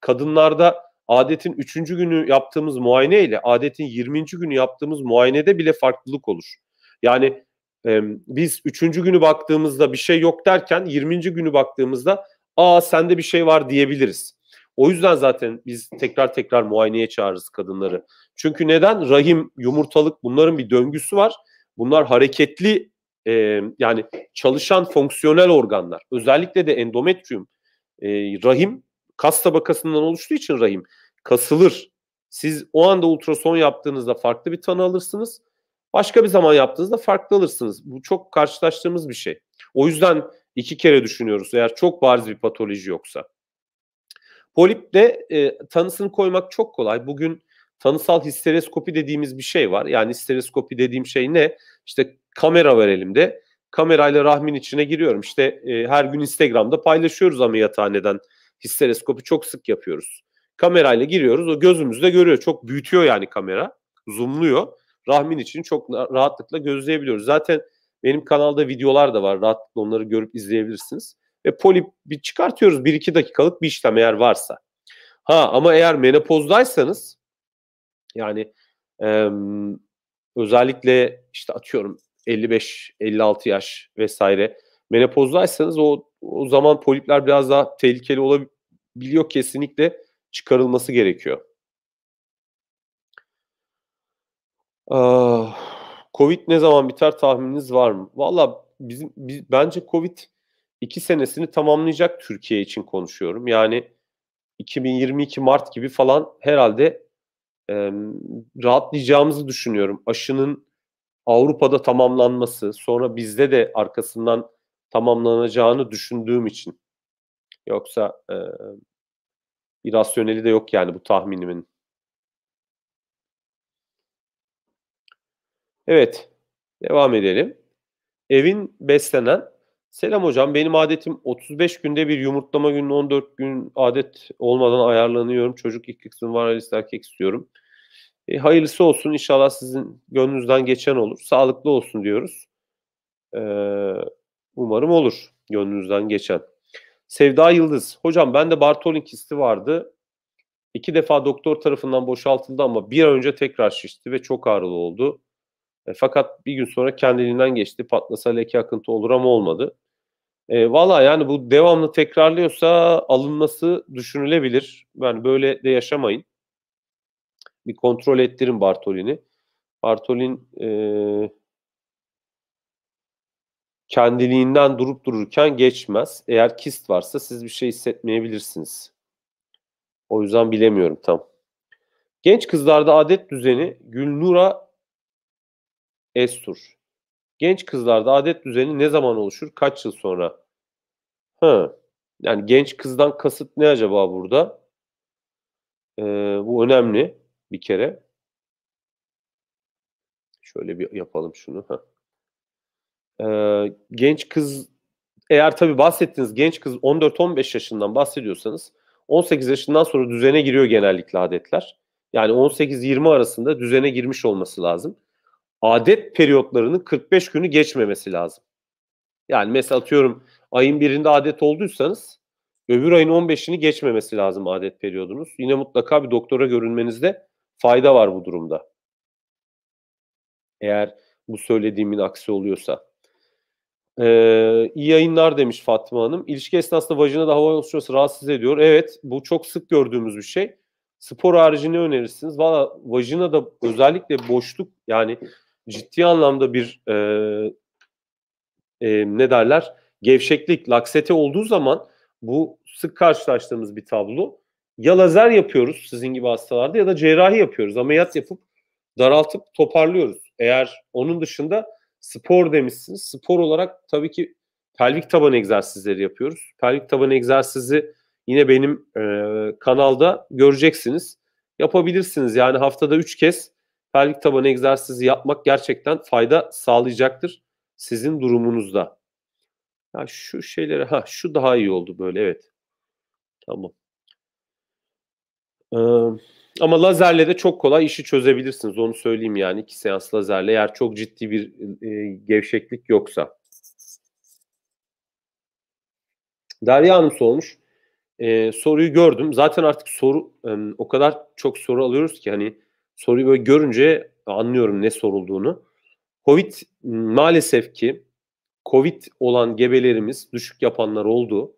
kadınlarda adetin 3. günü yaptığımız muayene ile adetin 20. günü yaptığımız muayenede bile farklılık olur. Yani e, biz 3. günü baktığımızda bir şey yok derken 20. günü baktığımızda aa sende bir şey var diyebiliriz. O yüzden zaten biz tekrar tekrar muayeneye çağırırız kadınları. Çünkü neden? Rahim, yumurtalık bunların bir döngüsü var. Bunlar hareketli e, yani çalışan fonksiyonel organlar. Özellikle de endometrium e, rahim kas tabakasından oluştuğu için rahim kasılır. Siz o anda ultrason yaptığınızda farklı bir tanı alırsınız. Başka bir zaman yaptığınızda farklı alırsınız. Bu çok karşılaştığımız bir şey. O yüzden iki kere düşünüyoruz eğer çok bariz bir patoloji yoksa. Polip'te e, tanısını koymak çok kolay. Bugün tanısal histereskopi dediğimiz bir şey var. Yani histereskopi dediğim şey ne? İşte kamera var elimde. Kamerayla rahmin içine giriyorum. İşte e, her gün Instagram'da paylaşıyoruz ama ameliyathaneden. Histereskopi çok sık yapıyoruz. Kamerayla giriyoruz. O gözümüzde görüyor. Çok büyütüyor yani kamera. Zoomluyor. Rahmin için çok rahatlıkla gözleyebiliyoruz. Zaten benim kanalda videolar da var. Rahatlıkla onları görüp izleyebilirsiniz ve polip bir çıkartıyoruz 1-2 dakikalık bir işlem eğer varsa. Ha ama eğer menopozdaysanız yani e, özellikle işte atıyorum 55-56 yaş vesaire menopozdaysanız o, o zaman polipler biraz daha tehlikeli olabiliyor kesinlikle çıkarılması gerekiyor. Ee, Covid ne zaman biter tahmininiz var mı? Valla bizim biz, bence Covid iki senesini tamamlayacak Türkiye için konuşuyorum. Yani 2022 Mart gibi falan herhalde e, rahatlayacağımızı düşünüyorum. Aşının Avrupa'da tamamlanması, sonra bizde de arkasından tamamlanacağını düşündüğüm için. Yoksa e, irasyoneli de yok yani bu tahminimin. Evet, devam edelim. Evin beslenen Selam hocam benim adetim 35 günde bir yumurtlama günü 14 gün adet olmadan ayarlanıyorum. Çocuk iki var ailesi erkek istiyorum. E, hayırlısı olsun inşallah sizin gönlünüzden geçen olur. Sağlıklı olsun diyoruz. E, umarım olur gönlünüzden geçen. Sevda Yıldız. Hocam bende Bartolin kisti vardı. İki defa doktor tarafından boşaltıldı ama bir ay önce tekrar şişti ve çok ağrılı oldu. E, fakat bir gün sonra kendiliğinden geçti. Patlasa leke akıntı olur ama olmadı. E, Valla yani bu devamlı tekrarlıyorsa alınması düşünülebilir. Yani böyle de yaşamayın. Bir kontrol ettirin Bartolini. Bartolin e, kendiliğinden durup dururken geçmez. Eğer kist varsa siz bir şey hissetmeyebilirsiniz. O yüzden bilemiyorum tam. Genç kızlarda adet düzeni Gülnura Estur. Genç kızlarda adet düzeni ne zaman oluşur? Kaç yıl sonra? Ha. Yani genç kızdan kasıt ne acaba burada? Ee, bu önemli bir kere. Şöyle bir yapalım şunu. Ha. Ee, genç kız eğer tabi bahsettiğiniz genç kız 14-15 yaşından bahsediyorsanız 18 yaşından sonra düzene giriyor genellikle adetler. Yani 18-20 arasında düzene girmiş olması lazım adet periyotlarının 45 günü geçmemesi lazım. Yani mesela atıyorum ayın birinde adet olduysanız öbür ayın 15'ini geçmemesi lazım adet periyodunuz. Yine mutlaka bir doktora görünmenizde fayda var bu durumda. Eğer bu söylediğimin aksi oluyorsa. Ee, iyi yayınlar demiş Fatma Hanım. İlişki esnasında vajinada hava oluşması rahatsız ediyor. Evet bu çok sık gördüğümüz bir şey. Spor haricini önerirsiniz. Valla vajinada özellikle boşluk yani ciddi anlamda bir e, e, ne derler gevşeklik, laksete olduğu zaman bu sık karşılaştığımız bir tablo. Ya lazer yapıyoruz sizin gibi hastalarda ya da cerrahi yapıyoruz. Ameliyat yapıp daraltıp toparlıyoruz. Eğer onun dışında spor demişsiniz. Spor olarak tabii ki pelvik taban egzersizleri yapıyoruz. Pelvik taban egzersizi yine benim e, kanalda göreceksiniz. Yapabilirsiniz. Yani haftada 3 kez pelvik taban egzersizi yapmak gerçekten fayda sağlayacaktır sizin durumunuzda. Ya şu şeyleri ha şu daha iyi oldu böyle evet. Tamam. Ee, ama lazerle de çok kolay işi çözebilirsiniz. Onu söyleyeyim yani. iki seans lazerle eğer çok ciddi bir e, gevşeklik yoksa. Derya Hanım sormuş. E, soruyu gördüm. Zaten artık soru e, o kadar çok soru alıyoruz ki hani soruyu böyle görünce anlıyorum ne sorulduğunu. Covid maalesef ki Covid olan gebelerimiz düşük yapanlar oldu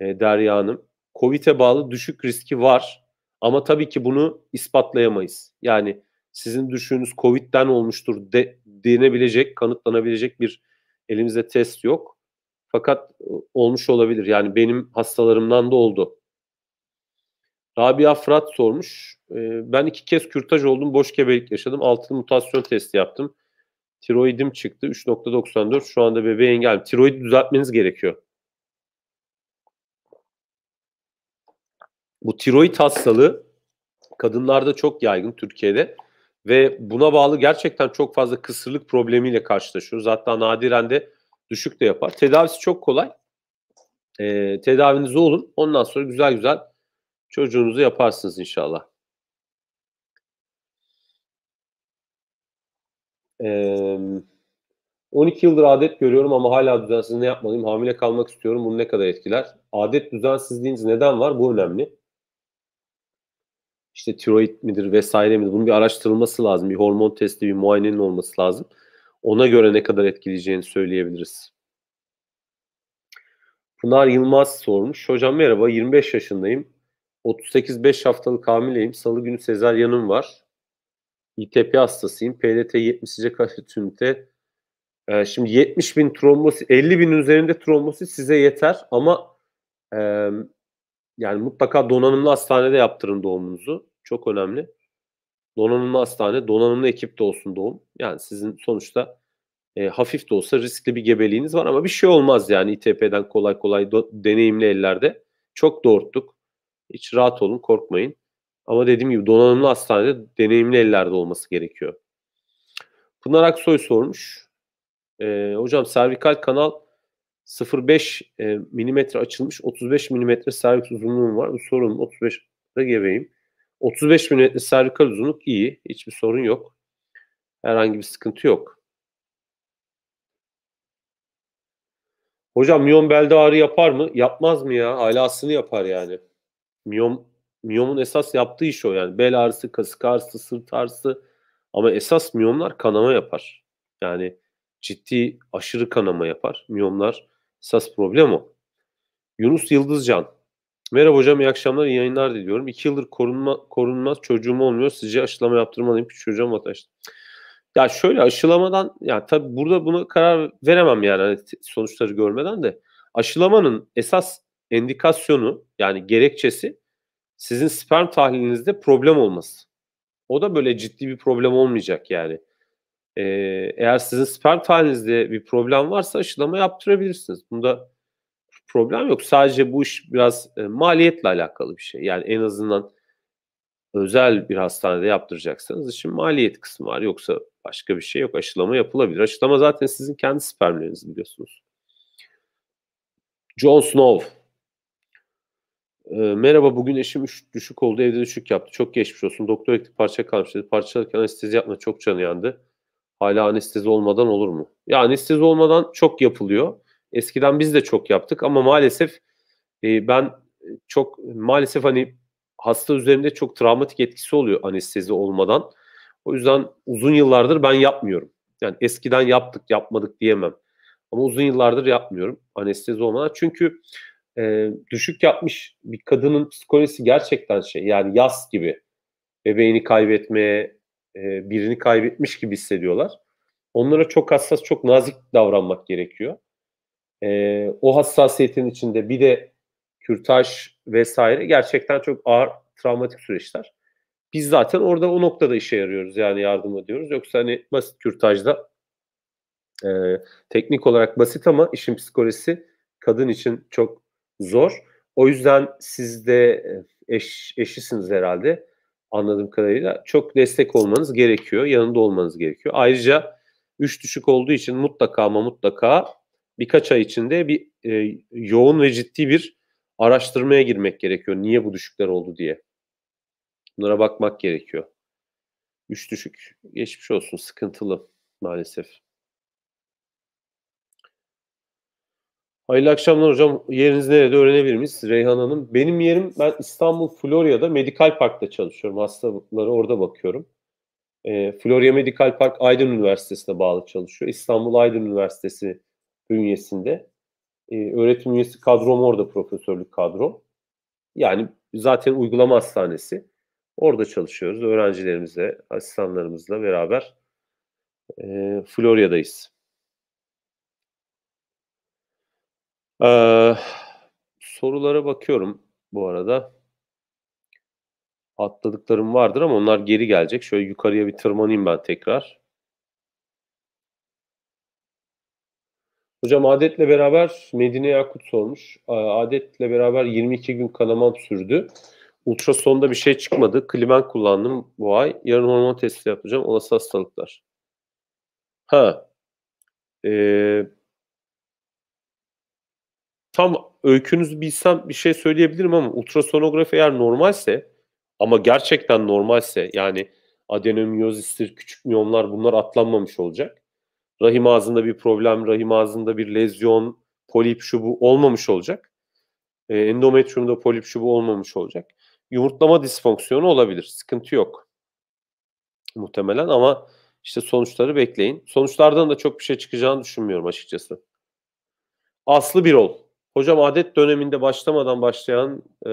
e, Derya Hanım. Covid'e bağlı düşük riski var ama tabii ki bunu ispatlayamayız. Yani sizin düşündüğünüz Covid'den olmuştur de, denebilecek, kanıtlanabilecek bir elimizde test yok. Fakat e, olmuş olabilir. Yani benim hastalarımdan da oldu. Rabia Fırat sormuş. E, ben iki kez kürtaj oldum. Boş gebelik yaşadım. Altın mutasyon testi yaptım. Tiroidim çıktı. 3.94. Şu anda bebeğe engel. Tiroid düzeltmeniz gerekiyor. Bu tiroid hastalığı kadınlarda çok yaygın Türkiye'de ve buna bağlı gerçekten çok fazla kısırlık problemiyle karşılaşıyoruz. Hatta nadiren de düşük de yapar. Tedavisi çok kolay. E, tedavinizi olun. Ondan sonra güzel güzel çocuğunuzu yaparsınız inşallah. Ee, 12 yıldır adet görüyorum ama hala düzensiz ne yapmalıyım? Hamile kalmak istiyorum. Bunu ne kadar etkiler? Adet düzensizliğiniz neden var? Bu önemli. İşte tiroid midir vesaire midir? Bunun bir araştırılması lazım. Bir hormon testi, bir muayenenin olması lazım. Ona göre ne kadar etkileyeceğini söyleyebiliriz. Pınar Yılmaz sormuş. Hocam merhaba 25 yaşındayım. 38-5 haftalık hamileyim. Salı günü sezaryanım var. ITP hastasıyım. PLT 70'e karşı tümte. E, şimdi 70 bin trombosit, 50 bin üzerinde trombosit size yeter ama e, yani mutlaka donanımlı hastanede yaptırın doğumunuzu. Çok önemli. Donanımlı hastane, donanımlı ekip de olsun doğum. Yani sizin sonuçta e, hafif de olsa riskli bir gebeliğiniz var ama bir şey olmaz yani ITP'den kolay kolay do- deneyimli ellerde. Çok doğurttuk. Hiç rahat olun, korkmayın. Ama dediğim gibi donanımlı hastanede deneyimli ellerde olması gerekiyor. Pınar Aksoy sormuş. E, hocam servikal kanal 0.5 e, milimetre açılmış 35 mm serviks uzunluğum var. Bu sorun 35'e gebeyim. 35 mm servikal uzunluk iyi. Hiçbir sorun yok. Herhangi bir sıkıntı yok. Hocam miyon belde ağrı yapar mı? Yapmaz mı ya? Alasını yapar yani. Miyom, miyomun esas yaptığı iş o yani. Bel ağrısı, kasık ağrısı, sırt ağrısı. Ama esas miyomlar kanama yapar. Yani ciddi aşırı kanama yapar. Miyomlar esas problem o. Yunus Yıldızcan. Merhaba hocam iyi akşamlar iyi yayınlar diliyorum. İki yıldır korunma, korunmaz çocuğum olmuyor. Sizce aşılama yaptırmalıyım ki çocuğum vatandaş. Ya şöyle aşılamadan ya tabi burada buna karar veremem yani hani sonuçları görmeden de aşılamanın esas endikasyonu yani gerekçesi sizin sperm tahlilinizde problem olması. O da böyle ciddi bir problem olmayacak yani. Ee, eğer sizin sperm tahlilinizde bir problem varsa aşılama yaptırabilirsiniz. Bunda problem yok. Sadece bu iş biraz e, maliyetle alakalı bir şey. Yani en azından özel bir hastanede yaptıracaksanız için maliyet kısmı var. Yoksa başka bir şey yok. Aşılama yapılabilir. Aşılama zaten sizin kendi spermleriniz biliyorsunuz. John Snow e, merhaba bugün eşim üç, düşük oldu evde düşük yaptı. Çok geçmiş olsun. Doktor ekti parça kalmış dedi. Parçalarken anestezi yapma çok canı yandı. Hala anestezi olmadan olur mu? Ya anestezi olmadan çok yapılıyor. Eskiden biz de çok yaptık ama maalesef e, ben çok maalesef hani hasta üzerinde çok travmatik etkisi oluyor anestezi olmadan. O yüzden uzun yıllardır ben yapmıyorum. Yani eskiden yaptık yapmadık diyemem. Ama uzun yıllardır yapmıyorum anestezi olmadan. Çünkü e, düşük yapmış bir kadının psikolojisi gerçekten şey yani yaz gibi bebeğini kaybetmeye e, birini kaybetmiş gibi hissediyorlar. Onlara çok hassas, çok nazik davranmak gerekiyor. E, o hassasiyetin içinde bir de kürtaj vesaire gerçekten çok ağır travmatik süreçler. Biz zaten orada o noktada işe yarıyoruz yani yardım ediyoruz. Yoksa hani basit kürtajda e, teknik olarak basit ama işin psikolojisi kadın için çok zor. O yüzden siz de e, eş, eşisiniz herhalde anladığım kadarıyla. Çok destek olmanız gerekiyor. Yanında olmanız gerekiyor. Ayrıca üç düşük olduğu için mutlaka ama mutlaka birkaç ay içinde bir e, yoğun ve ciddi bir araştırmaya girmek gerekiyor. Niye bu düşükler oldu diye. Bunlara bakmak gerekiyor. Üç düşük geçmiş olsun sıkıntılı maalesef. Hayırlı akşamlar hocam. Yeriniz nerede öğrenebilir miyiz? Reyhan Hanım. Benim yerim ben İstanbul Florya'da Medikal Park'ta çalışıyorum. Hastalıkları orada bakıyorum. E, Florya Medikal Park Aydın Üniversitesi'ne bağlı çalışıyor. İstanbul Aydın Üniversitesi bünyesinde. E, öğretim üyesi kadrom orada profesörlük kadro. Yani zaten uygulama hastanesi. Orada çalışıyoruz. Öğrencilerimizle, asistanlarımızla beraber e, Florya'dayız. Ee, sorulara bakıyorum bu arada. Atladıklarım vardır ama onlar geri gelecek. Şöyle yukarıya bir tırmanayım ben tekrar. Hocam adetle beraber Medine Yakut sormuş. Adetle beraber 22 gün kanamam sürdü. Ultrasonda bir şey çıkmadı. Klimen kullandım bu ay. Yarın hormon testi yapacağım. Olası hastalıklar. Ha. Eee tam öykünüzü bilsem bir şey söyleyebilirim ama ultrasonografi eğer normalse ama gerçekten normalse yani adenomiyozistir, küçük miyomlar bunlar atlanmamış olacak. Rahim ağzında bir problem, rahim ağzında bir lezyon, polip şu bu olmamış olacak. E, endometriumda polip şu bu olmamış olacak. Yumurtlama disfonksiyonu olabilir. Sıkıntı yok. Muhtemelen ama işte sonuçları bekleyin. Sonuçlardan da çok bir şey çıkacağını düşünmüyorum açıkçası. Aslı bir ol. Hocam adet döneminde başlamadan başlayan e,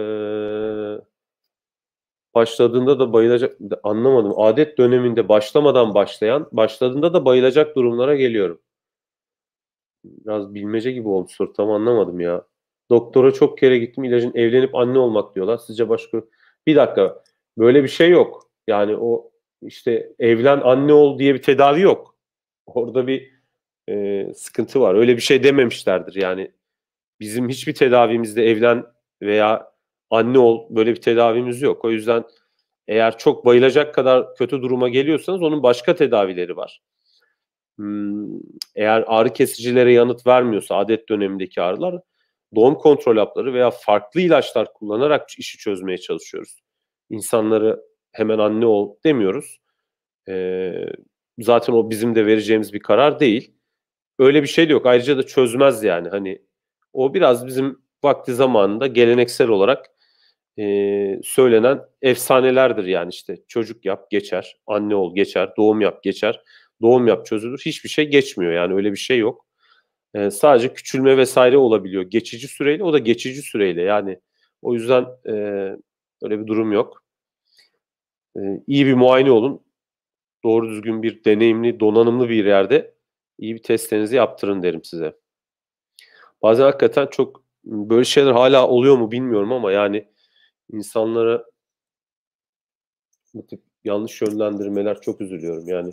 başladığında da bayılacak anlamadım. Adet döneminde başlamadan başlayan başladığında da bayılacak durumlara geliyorum. Biraz bilmece gibi olmuş soru tam anlamadım ya. Doktora çok kere gittim ilacın evlenip anne olmak diyorlar. Sizce başka bir dakika böyle bir şey yok. Yani o işte evlen anne ol diye bir tedavi yok. Orada bir e, sıkıntı var. Öyle bir şey dememişlerdir yani bizim hiçbir tedavimizde evlen veya anne ol böyle bir tedavimiz yok. O yüzden eğer çok bayılacak kadar kötü duruma geliyorsanız onun başka tedavileri var. Hmm, eğer ağrı kesicilere yanıt vermiyorsa adet dönemindeki ağrılar doğum kontrol hapları veya farklı ilaçlar kullanarak işi çözmeye çalışıyoruz. İnsanları hemen anne ol demiyoruz. zaten o bizim de vereceğimiz bir karar değil. Öyle bir şey de yok. Ayrıca da çözmez yani. Hani o biraz bizim vakti zamanında geleneksel olarak e, söylenen efsanelerdir yani işte çocuk yap geçer, anne ol geçer, doğum yap geçer, doğum yap çözülür. Hiçbir şey geçmiyor yani öyle bir şey yok. E, sadece küçülme vesaire olabiliyor geçici süreyle o da geçici süreyle yani o yüzden e, öyle bir durum yok. E, iyi bir muayene olun. Doğru düzgün bir deneyimli, donanımlı bir yerde iyi bir testlerinizi yaptırın derim size bazen hakikaten çok böyle şeyler hala oluyor mu bilmiyorum ama yani insanlara bu tip yanlış yönlendirmeler çok üzülüyorum. Yani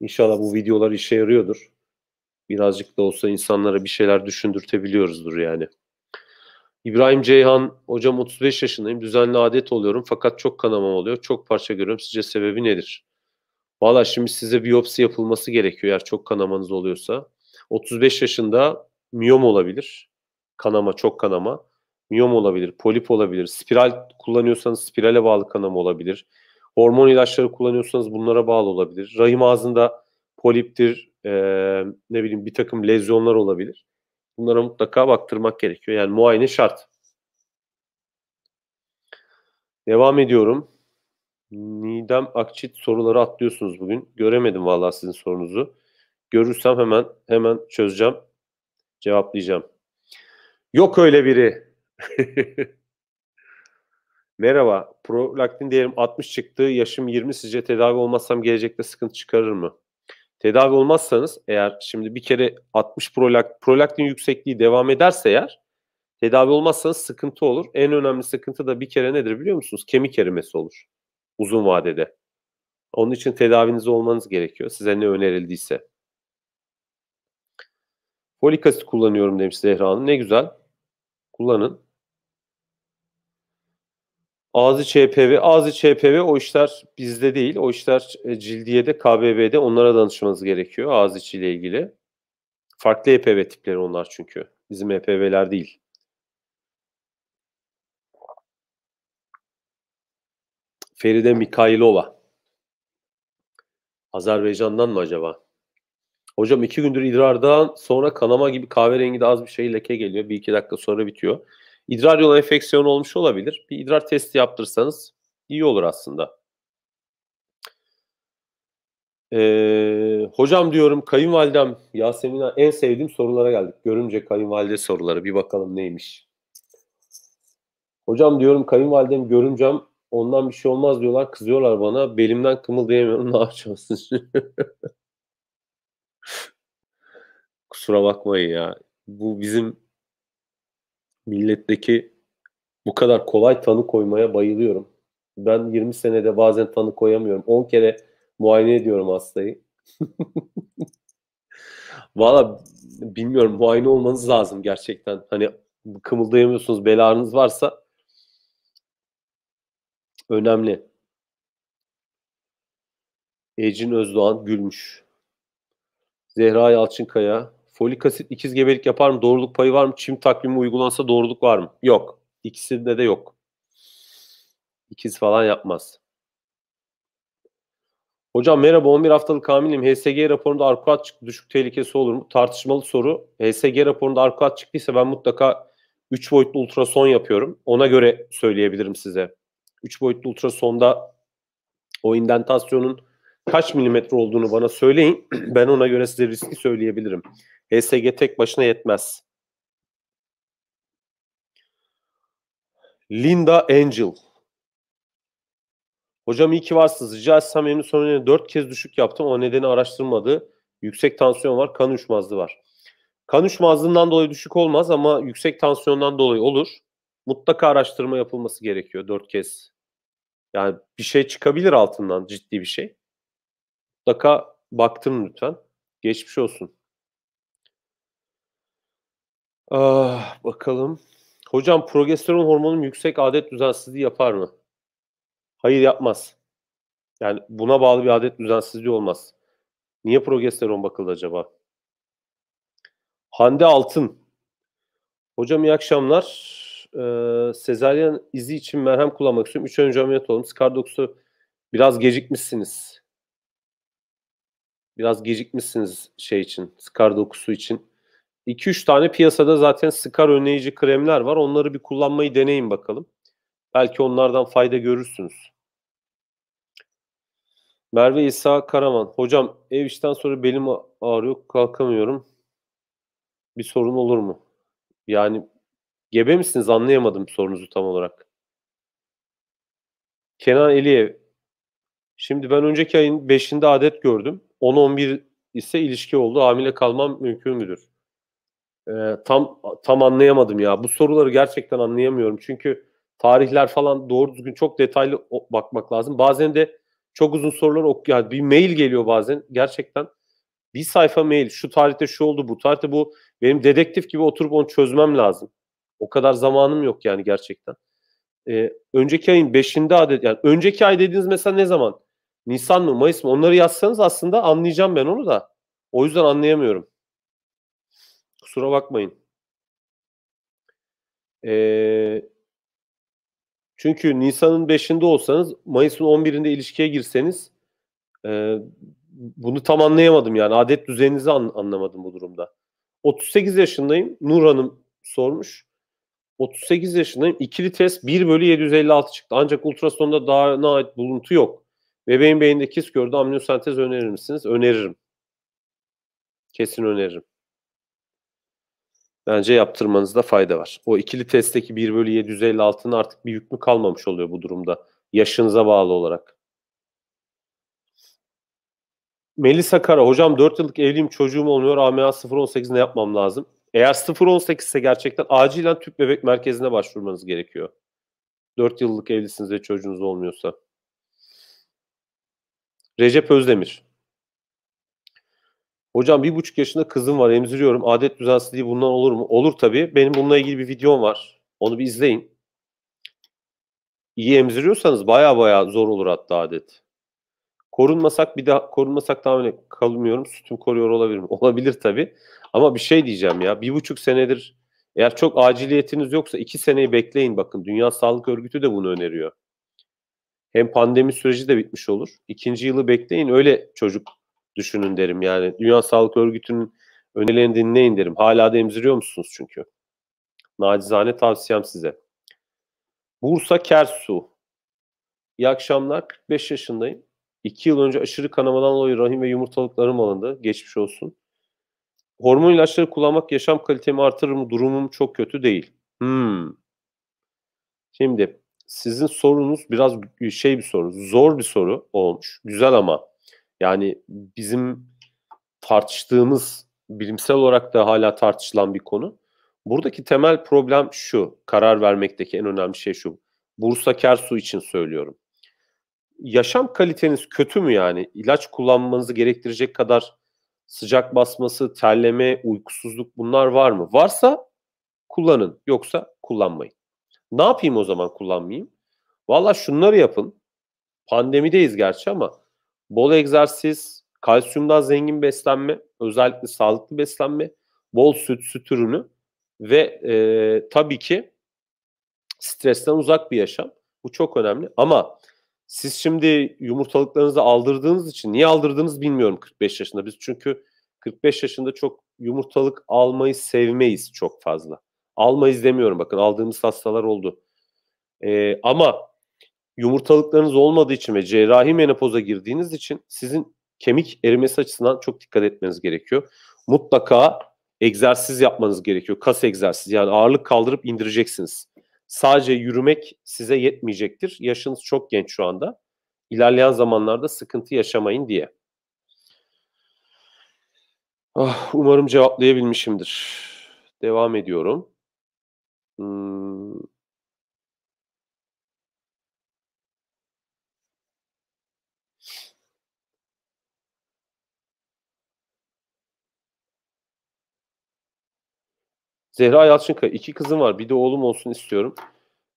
inşallah bu videolar işe yarıyordur. Birazcık da olsa insanlara bir şeyler düşündürtebiliyoruzdur yani. İbrahim Ceyhan hocam 35 yaşındayım. Düzenli adet oluyorum fakat çok kanamam oluyor. Çok parça görüyorum. Sizce sebebi nedir? Valla şimdi size biyopsi yapılması gerekiyor eğer çok kanamanız oluyorsa. 35 yaşında miyom olabilir. Kanama, çok kanama. Miyom olabilir, polip olabilir. Spiral kullanıyorsanız spirale bağlı kanama olabilir. Hormon ilaçları kullanıyorsanız bunlara bağlı olabilir. Rahim ağzında poliptir, e, ne bileyim bir takım lezyonlar olabilir. Bunlara mutlaka baktırmak gerekiyor. Yani muayene şart. Devam ediyorum. Nidem Akçit soruları atlıyorsunuz bugün. Göremedim vallahi sizin sorunuzu. Görürsem hemen hemen çözeceğim cevaplayacağım. Yok öyle biri. Merhaba. Prolaktin diyelim 60 çıktı. Yaşım 20. Sizce tedavi olmazsam gelecekte sıkıntı çıkarır mı? Tedavi olmazsanız eğer şimdi bir kere 60 prolakt, prolaktin yüksekliği devam ederse eğer tedavi olmazsanız sıkıntı olur. En önemli sıkıntı da bir kere nedir biliyor musunuz? Kemik erimesi olur uzun vadede. Onun için tedaviniz olmanız gerekiyor size ne önerildiyse. Folik asit kullanıyorum demiş Zehra Hanım. Ne güzel. Kullanın. Ağzı ÇPV, ağzı ÇPV o işler bizde değil. O işler e, cildiyede, KBB'de onlara danışmanız gerekiyor Ağzı ağız ile ilgili. Farklı EPV tipleri onlar çünkü. Bizim EPV'ler değil. Feride Mikailova. Azerbaycan'dan mı acaba? Hocam iki gündür idrardan sonra kanama gibi kahverengi de az bir şey leke geliyor. Bir iki dakika sonra bitiyor. İdrar yolu enfeksiyonu olmuş olabilir. Bir idrar testi yaptırsanız iyi olur aslında. Ee, hocam diyorum kayınvalidem Yasemin en sevdiğim sorulara geldik. Görümce kayınvalide soruları bir bakalım neymiş. Hocam diyorum kayınvalidem görümcem ondan bir şey olmaz diyorlar kızıyorlar bana. Belimden kımıldayamıyorum ne yapacağız? kusura bakmayın ya. Bu bizim milletteki bu kadar kolay tanı koymaya bayılıyorum. Ben 20 senede bazen tanı koyamıyorum. 10 kere muayene ediyorum hastayı. Valla bilmiyorum muayene olmanız lazım gerçekten. Hani kımıldayamıyorsunuz belanız varsa önemli. Ecin Özdoğan gülmüş. Zehra Yalçınkaya Folik asit ikiz gebelik yapar mı? Doğruluk payı var mı? Çim takvimi uygulansa doğruluk var mı? Yok. İkisinde de yok. İkiz falan yapmaz. Hocam merhaba 11 haftalık hamilim. HSG raporunda arkuat çıktı. Düşük tehlikesi olur mu? Tartışmalı soru. HSG raporunda arkuat çıktıysa ben mutlaka 3 boyutlu ultrason yapıyorum. Ona göre söyleyebilirim size. 3 boyutlu ultrasonda o indentasyonun kaç milimetre olduğunu bana söyleyin. Ben ona göre size riski söyleyebilirim. HSG tek başına yetmez. Linda Angel. Hocam iyi ki varsınız. Rica etsem benim son önemli 4 kez düşük yaptım. O nedeni araştırmadı. Yüksek tansiyon var, kan uçmazlığı var. Kan uçmazlığından dolayı düşük olmaz ama yüksek tansiyondan dolayı olur. Mutlaka araştırma yapılması gerekiyor 4 kez. Yani bir şey çıkabilir altından ciddi bir şey. Mutlaka baktım lütfen. Geçmiş olsun. Ah, bakalım. Hocam progesteron hormonum yüksek adet düzensizliği yapar mı? Hayır yapmaz. Yani buna bağlı bir adet düzensizliği olmaz. Niye progesteron bakıldı acaba? Hande Altın. Hocam iyi akşamlar. Ee, sezaryen izi için merhem kullanmak istiyorum. Üç önce ameliyat oldum. Skardox'u biraz gecikmişsiniz. Biraz gecikmişsiniz şey için. Skardox'u için. 2-3 tane piyasada zaten sıkar önleyici kremler var. Onları bir kullanmayı deneyin bakalım. Belki onlardan fayda görürsünüz. Merve İsa Karaman. Hocam ev işten sonra belim ağrıyor kalkamıyorum. Bir sorun olur mu? Yani gebe misiniz anlayamadım sorunuzu tam olarak. Kenan Eliyev. Şimdi ben önceki ayın 5'inde adet gördüm. 10-11 ise ilişki oldu. Hamile kalmam mümkün müdür? e, tam tam anlayamadım ya. Bu soruları gerçekten anlayamıyorum. Çünkü tarihler falan doğru düzgün çok detaylı bakmak lazım. Bazen de çok uzun sorular ok yani bir mail geliyor bazen gerçekten. Bir sayfa mail şu tarihte şu oldu bu tarihte bu benim dedektif gibi oturup onu çözmem lazım. O kadar zamanım yok yani gerçekten. Ee, önceki ayın 5'inde adet yani önceki ay dediğiniz mesela ne zaman? Nisan mı Mayıs mı? Onları yazsanız aslında anlayacağım ben onu da. O yüzden anlayamıyorum. Kusura bakmayın. Ee, çünkü Nisan'ın 5'inde olsanız Mayıs'ın 11'inde ilişkiye girseniz e, bunu tam anlayamadım yani. Adet düzeninizi an, anlamadım bu durumda. 38 yaşındayım. Nur Hanım sormuş. 38 yaşındayım. İkili test 1 bölü 756 çıktı. Ancak ultrasonda daha ait buluntu yok. Bebeğin beyinde kis gördü. Amniyosentez önerir misiniz? Öneririm. Kesin öneririm bence yaptırmanızda fayda var. O ikili testteki 1 bölü 756'nın artık bir yük mü kalmamış oluyor bu durumda. Yaşınıza bağlı olarak. Melisa Kara, hocam 4 yıllık evliyim çocuğum olmuyor AMA 018 ne yapmam lazım? Eğer 018 ise gerçekten acilen tüp bebek merkezine başvurmanız gerekiyor. 4 yıllık evlisiniz ve çocuğunuz olmuyorsa. Recep Özdemir. Hocam bir buçuk yaşında kızım var emziriyorum. Adet düzensizliği bundan olur mu? Olur tabii. Benim bununla ilgili bir videom var. Onu bir izleyin. İyi emziriyorsanız baya baya zor olur hatta adet. Korunmasak bir daha korunmasak tamamen kalmıyorum. Sütüm koruyor olabilir mi? Olabilir tabii. Ama bir şey diyeceğim ya. Bir buçuk senedir eğer çok aciliyetiniz yoksa iki seneyi bekleyin bakın. Dünya Sağlık Örgütü de bunu öneriyor. Hem pandemi süreci de bitmiş olur. İkinci yılı bekleyin. Öyle çocuk düşünün derim yani. Dünya Sağlık Örgütü'nün önerilerini dinleyin derim. Hala da emziriyor musunuz çünkü? Nacizane tavsiyem size. Bursa Kersu. İyi akşamlar. 45 yaşındayım. 2 yıl önce aşırı kanamadan dolayı rahim ve yumurtalıklarım alındı. Geçmiş olsun. Hormon ilaçları kullanmak yaşam kalitemi artırır mı? Durumum çok kötü değil. Hmm. Şimdi sizin sorunuz biraz şey bir soru. Zor bir soru olmuş. Güzel ama yani bizim tartıştığımız bilimsel olarak da hala tartışılan bir konu. Buradaki temel problem şu. Karar vermekteki en önemli şey şu. Bursa Kersu için söylüyorum. Yaşam kaliteniz kötü mü yani? İlaç kullanmanızı gerektirecek kadar sıcak basması, terleme, uykusuzluk bunlar var mı? Varsa kullanın. Yoksa kullanmayın. Ne yapayım o zaman kullanmayayım? Valla şunları yapın. Pandemideyiz gerçi ama bol egzersiz, kalsiyumdan zengin beslenme, özellikle sağlıklı beslenme, bol süt, süt ürünü ve e, tabii ki stresten uzak bir yaşam. Bu çok önemli ama siz şimdi yumurtalıklarınızı aldırdığınız için niye aldırdığınız bilmiyorum 45 yaşında. Biz çünkü 45 yaşında çok yumurtalık almayı sevmeyiz çok fazla. Almayız demiyorum bakın aldığımız hastalar oldu. Ee, ama yumurtalıklarınız olmadığı için ve cerrahi menopoza girdiğiniz için sizin kemik erimesi açısından çok dikkat etmeniz gerekiyor. Mutlaka egzersiz yapmanız gerekiyor. Kas egzersizi yani ağırlık kaldırıp indireceksiniz. Sadece yürümek size yetmeyecektir. Yaşınız çok genç şu anda. İlerleyen zamanlarda sıkıntı yaşamayın diye. Ah, umarım cevaplayabilmişimdir. Devam ediyorum. Hmm. Zehra Yalçınkaya. iki kızım var. Bir de oğlum olsun istiyorum.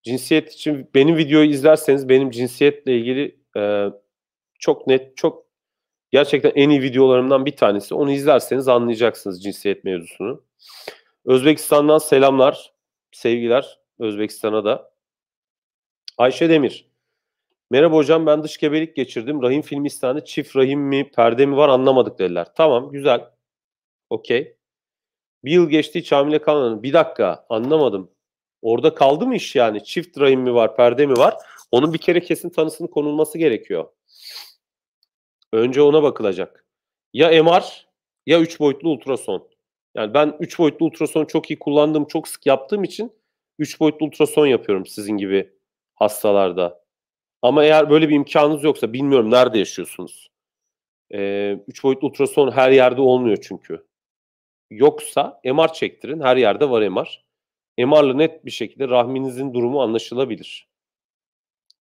Cinsiyet için benim videoyu izlerseniz benim cinsiyetle ilgili e, çok net, çok gerçekten en iyi videolarımdan bir tanesi. Onu izlerseniz anlayacaksınız cinsiyet mevzusunu. Özbekistan'dan selamlar, sevgiler Özbekistan'a da. Ayşe Demir. Merhaba hocam ben dış gebelik geçirdim. Rahim filmi istendi. Çift rahim mi perde mi var anlamadık dediler. Tamam güzel. Okey. Bir yıl geçti hiç hamile kalmadım. Bir dakika anlamadım. Orada kaldı mı iş yani? Çift rahim mi var, perde mi var? Onun bir kere kesin tanısının konulması gerekiyor. Önce ona bakılacak. Ya MR ya 3 boyutlu ultrason. Yani ben 3 boyutlu ultrason çok iyi kullandığım, çok sık yaptığım için 3 boyutlu ultrason yapıyorum sizin gibi hastalarda. Ama eğer böyle bir imkanınız yoksa bilmiyorum nerede yaşıyorsunuz. 3 ee, boyutlu ultrason her yerde olmuyor çünkü yoksa MR çektirin. Her yerde var MR. MR'la net bir şekilde rahminizin durumu anlaşılabilir.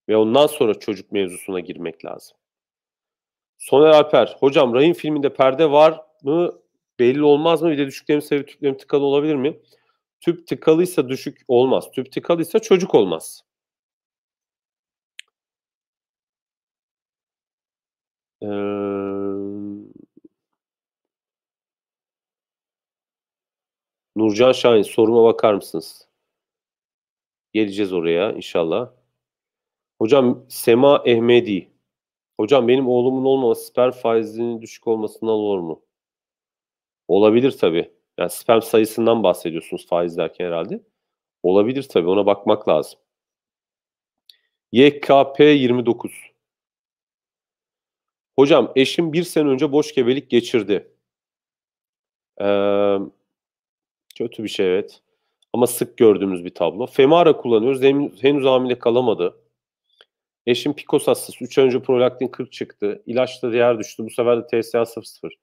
Ve ondan sonra çocuk mevzusuna girmek lazım. Soner Alper, hocam rahim filminde perde var mı belli olmaz mı? Bir de düşüklerim sebebi tüplerim tıkalı olabilir mi? Tüp tıkalıysa düşük olmaz. Tüp tıkalıysa çocuk olmaz. Ee, Nurcan Şahin soruma bakar mısınız? Geleceğiz oraya inşallah. Hocam Sema Ehmedi. Hocam benim oğlumun olmaması sperm faizinin düşük olmasından olur mu? Olabilir tabii. Yani sperm sayısından bahsediyorsunuz faiz derken herhalde. Olabilir tabii ona bakmak lazım. YKP 29. Hocam eşim bir sene önce boş gebelik geçirdi. Ee, Kötü bir şey evet. Ama sık gördüğümüz bir tablo. Femara kullanıyoruz. Henüz, henüz hamile kalamadı. Eşim pikos hastası. 3 önce prolaktin 40 çıktı. İlaçta değer düştü. Bu sefer de TSH 00.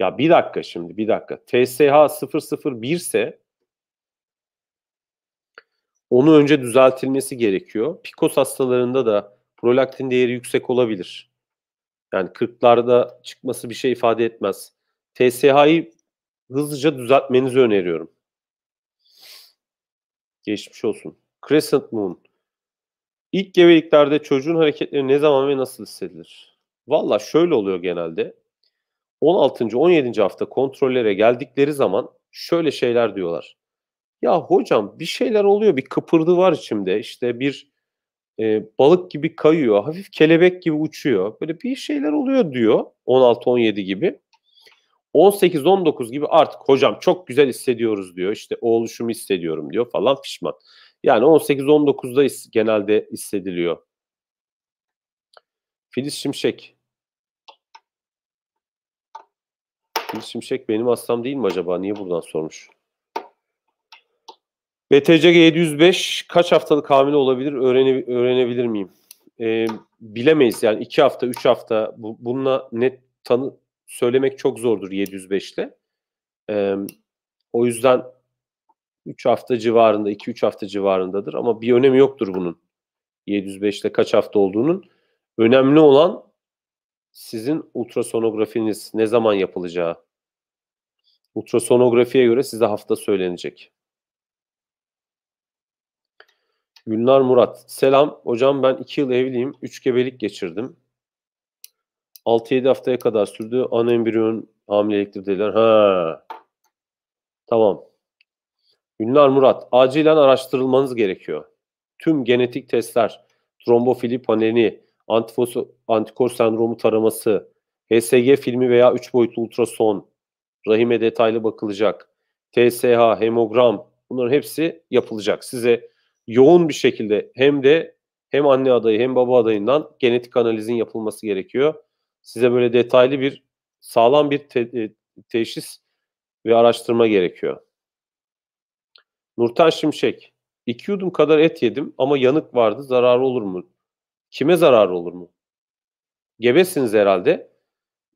Ya bir dakika şimdi bir dakika. TSH 001 ise onu önce düzeltilmesi gerekiyor. Pikos hastalarında da prolaktin değeri yüksek olabilir. Yani 40'larda çıkması bir şey ifade etmez. TSH'yi hızlıca düzeltmenizi öneriyorum. Geçmiş olsun. Crescent Moon. İlk gebeliklerde çocuğun hareketleri ne zaman ve nasıl hissedilir? Valla şöyle oluyor genelde. 16. 17. hafta kontrollere geldikleri zaman şöyle şeyler diyorlar. Ya hocam bir şeyler oluyor, bir kıpırdı var içimde. İşte bir e, balık gibi kayıyor, hafif kelebek gibi uçuyor. Böyle bir şeyler oluyor diyor 16-17 gibi. 18-19 gibi artık hocam çok güzel hissediyoruz diyor. İşte o oluşumu hissediyorum diyor falan pişman. Yani 18-19'da his, genelde hissediliyor. Filiz Şimşek. Filiz Şimşek benim hastam değil mi acaba? Niye buradan sormuş? BTCG 705 kaç haftalık hamile olabilir öğrene, öğrenebilir miyim? Ee, bilemeyiz yani 2 hafta 3 hafta bu, bununla net tanı söylemek çok zordur 705'te. E, o yüzden 3 hafta civarında, 2-3 hafta civarındadır ama bir önemi yoktur bunun. ile kaç hafta olduğunun. Önemli olan sizin ultrasonografiniz ne zaman yapılacağı. Ultrasonografiye göre size hafta söylenecek. Gülnar Murat. Selam. Hocam ben 2 yıl evliyim. 3 gebelik geçirdim. 6-7 haftaya kadar sürdü. Ana embriyon hamileliktir dediler. Ha. Tamam. Ünlüler Murat, acilen araştırılmanız gerekiyor. Tüm genetik testler, trombofili paneli, antifos, antikor sendromu taraması, HSG filmi veya 3 boyutlu ultrason, rahime detaylı bakılacak, TSH, hemogram bunların hepsi yapılacak. Size yoğun bir şekilde hem de hem anne adayı hem baba adayından genetik analizin yapılması gerekiyor size böyle detaylı bir sağlam bir te- e, teşhis ve araştırma gerekiyor. Nurten Şimşek. iki yudum kadar et yedim ama yanık vardı. Zararı olur mu? Kime zararı olur mu? Gebesiniz herhalde.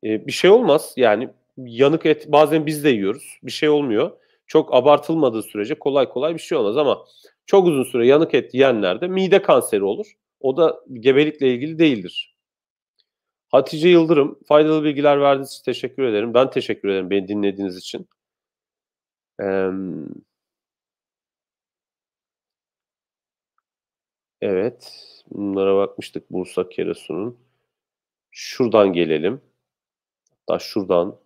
Ee, bir şey olmaz. Yani yanık et bazen biz de yiyoruz. Bir şey olmuyor. Çok abartılmadığı sürece kolay kolay bir şey olmaz ama çok uzun süre yanık et yiyenlerde mide kanseri olur. O da gebelikle ilgili değildir. Hatice Yıldırım faydalı bilgiler verdiniz teşekkür ederim. Ben teşekkür ederim beni dinlediğiniz için. evet. Bunlara bakmıştık Bursa Kerasu'nun. Şuradan gelelim. Hatta şuradan.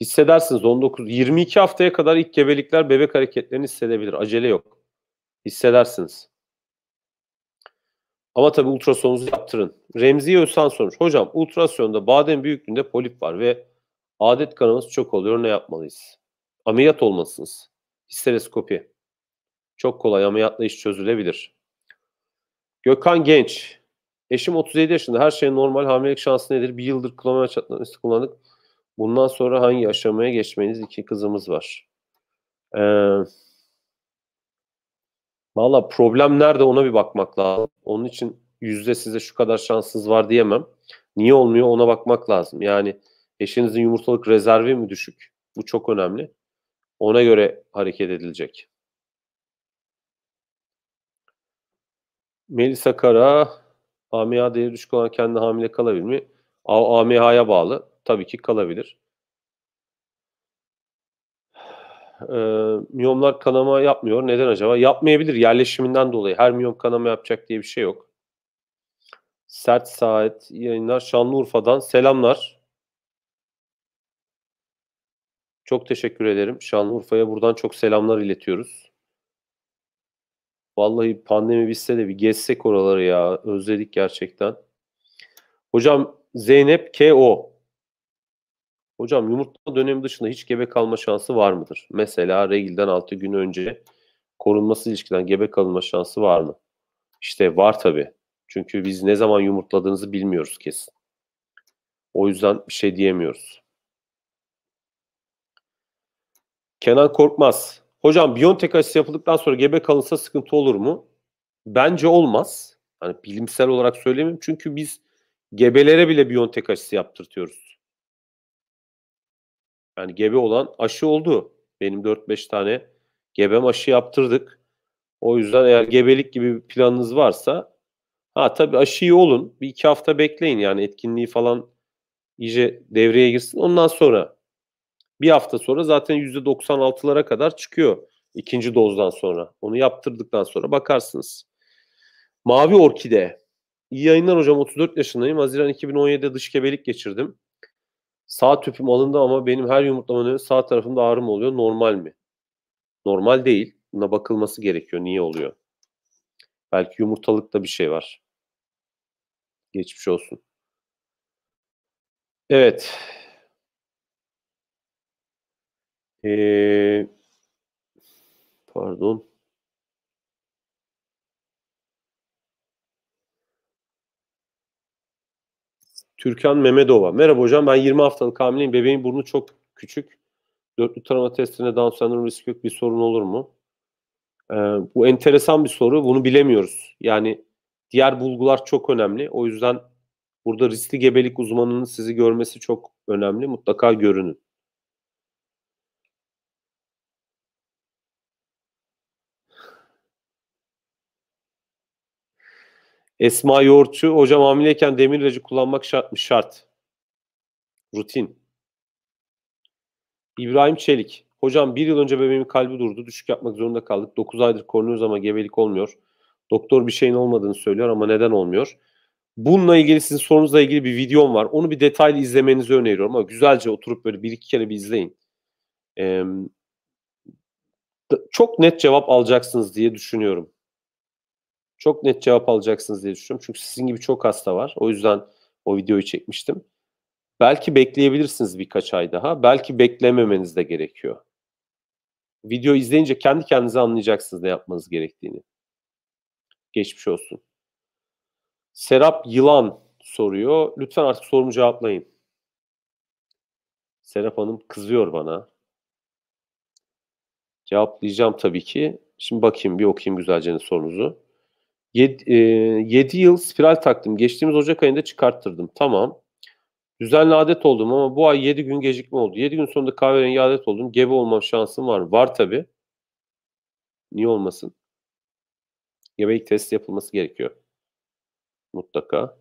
Hissedersiniz 19 22 haftaya kadar ilk gebelikler bebek hareketlerini hissedebilir. Acele yok. Hissedersiniz. Ama tabii ultrasonunuzu yaptırın. Remzi Özhan sormuş. Hocam ultrasonda badem büyüklüğünde polip var ve adet kanaması çok oluyor. Ne yapmalıyız? Ameliyat olmalısınız. Histeroskopi Çok kolay ameliyatla iş çözülebilir. Gökhan Genç. Eşim 37 yaşında. Her şey normal. Hamilelik şansı nedir? Bir yıldır kilometre çatlaması kullandık. Bundan sonra hangi aşamaya geçmeniz? İki kızımız var. Eee Valla problem nerede ona bir bakmak lazım. Onun için yüzde size şu kadar şansınız var diyemem. Niye olmuyor ona bakmak lazım. Yani eşinizin yumurtalık rezervi mi düşük? Bu çok önemli. Ona göre hareket edilecek. Melisa Kara, AMH değeri düşük olan kendi hamile kalabilir mi? AMH'ya bağlı. Tabii ki kalabilir. e, miyomlar kanama yapmıyor. Neden acaba? Yapmayabilir yerleşiminden dolayı. Her miyom kanama yapacak diye bir şey yok. Sert Saat yayınlar. Şanlıurfa'dan selamlar. Çok teşekkür ederim. Şanlıurfa'ya buradan çok selamlar iletiyoruz. Vallahi pandemi bitse de bir gezsek oraları ya. Özledik gerçekten. Hocam Zeynep K.O. Hocam yumurtlama dönemi dışında hiç gebe kalma şansı var mıdır? Mesela regilden 6 gün önce korunması ilişkiden gebe kalma şansı var mı? İşte var tabii. Çünkü biz ne zaman yumurtladığınızı bilmiyoruz kesin. O yüzden bir şey diyemiyoruz. Kenan Korkmaz. Hocam Biontech aşısı yapıldıktan sonra gebe kalınsa sıkıntı olur mu? Bence olmaz. Hani bilimsel olarak söylemiyorum. Çünkü biz gebelere bile Biontech aşısı yaptırtıyoruz. Yani gebe olan aşı oldu. Benim 4-5 tane gebem aşı yaptırdık. O yüzden eğer gebelik gibi bir planınız varsa ha tabii aşıyı olun. Bir iki hafta bekleyin yani etkinliği falan iyice devreye girsin. Ondan sonra bir hafta sonra zaten %96'lara kadar çıkıyor ikinci dozdan sonra. Onu yaptırdıktan sonra bakarsınız. Mavi Orkide. İyi yayınlar hocam 34 yaşındayım. Haziran 2017'de dış gebelik geçirdim. Sağ tüpüm alındı ama benim her yumurtlamanın önü sağ tarafımda ağrım oluyor. Normal mi? Normal değil. Buna bakılması gerekiyor. Niye oluyor? Belki yumurtalıkta bir şey var. Geçmiş olsun. Evet. Ee, pardon. Türkan Mehmedova. Merhaba hocam ben 20 haftalık hamileyim. Bebeğin burnu çok küçük. Dörtlü tarama testine Down sendromu riski yok bir sorun olur mu? Ee, bu enteresan bir soru. Bunu bilemiyoruz. Yani diğer bulgular çok önemli. O yüzden burada riskli gebelik uzmanının sizi görmesi çok önemli. Mutlaka görünün. Esma Yoğurtçu hocam hamileyken demir ilacı kullanmak şart mı? Şart. Rutin. İbrahim Çelik. Hocam bir yıl önce bebeğimin kalbi durdu. Düşük yapmak zorunda kaldık. 9 aydır korunuyoruz ama gebelik olmuyor. Doktor bir şeyin olmadığını söylüyor ama neden olmuyor? Bununla ilgili sizin sorunuzla ilgili bir videom var. Onu bir detaylı izlemenizi öneriyorum ama güzelce oturup böyle bir iki kere bir izleyin. Ee, çok net cevap alacaksınız diye düşünüyorum çok net cevap alacaksınız diye düşünüyorum. Çünkü sizin gibi çok hasta var. O yüzden o videoyu çekmiştim. Belki bekleyebilirsiniz birkaç ay daha. Belki beklememeniz de gerekiyor. Video izleyince kendi kendinize anlayacaksınız ne yapmanız gerektiğini. Geçmiş olsun. Serap Yılan soruyor. Lütfen artık sorumu cevaplayın. Serap Hanım kızıyor bana. Cevaplayacağım tabii ki. Şimdi bakayım bir okuyayım güzelce sorunuzu. 7, e, 7 yıl spiral taktım. Geçtiğimiz Ocak ayında çıkarttırdım. Tamam. Düzenli adet oldum ama bu ay 7 gün gecikme oldu. 7 gün sonunda kahverengi adet oldum. Gebe olmam şansım var mı? Var tabii. Niye olmasın? Gebelik testi yapılması gerekiyor. Mutlaka.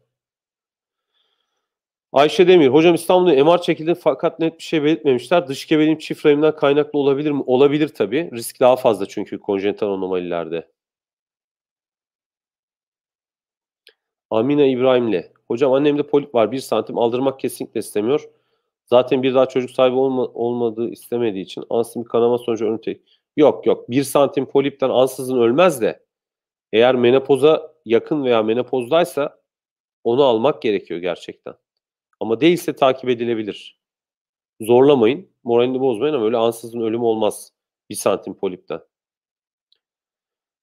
Ayşe Demir. Hocam İstanbul'da MR çekildi fakat net bir şey belirtmemişler. Dış gebeliğim çift rahimden kaynaklı olabilir mi? Olabilir tabii. Risk daha fazla çünkü konjenital anomalilerde. Amina İbrahim'le. Hocam annemde polip var. Bir santim aldırmak kesinlikle istemiyor. Zaten bir daha çocuk sahibi olma, olmadığı istemediği için ansızın kanama sonucu ölüm Yok yok. Bir santim polipten ansızın ölmez de eğer menopoza yakın veya menopozdaysa onu almak gerekiyor gerçekten. Ama değilse takip edilebilir. Zorlamayın. Moralini bozmayın ama öyle ansızın ölüm olmaz. Bir santim polipten.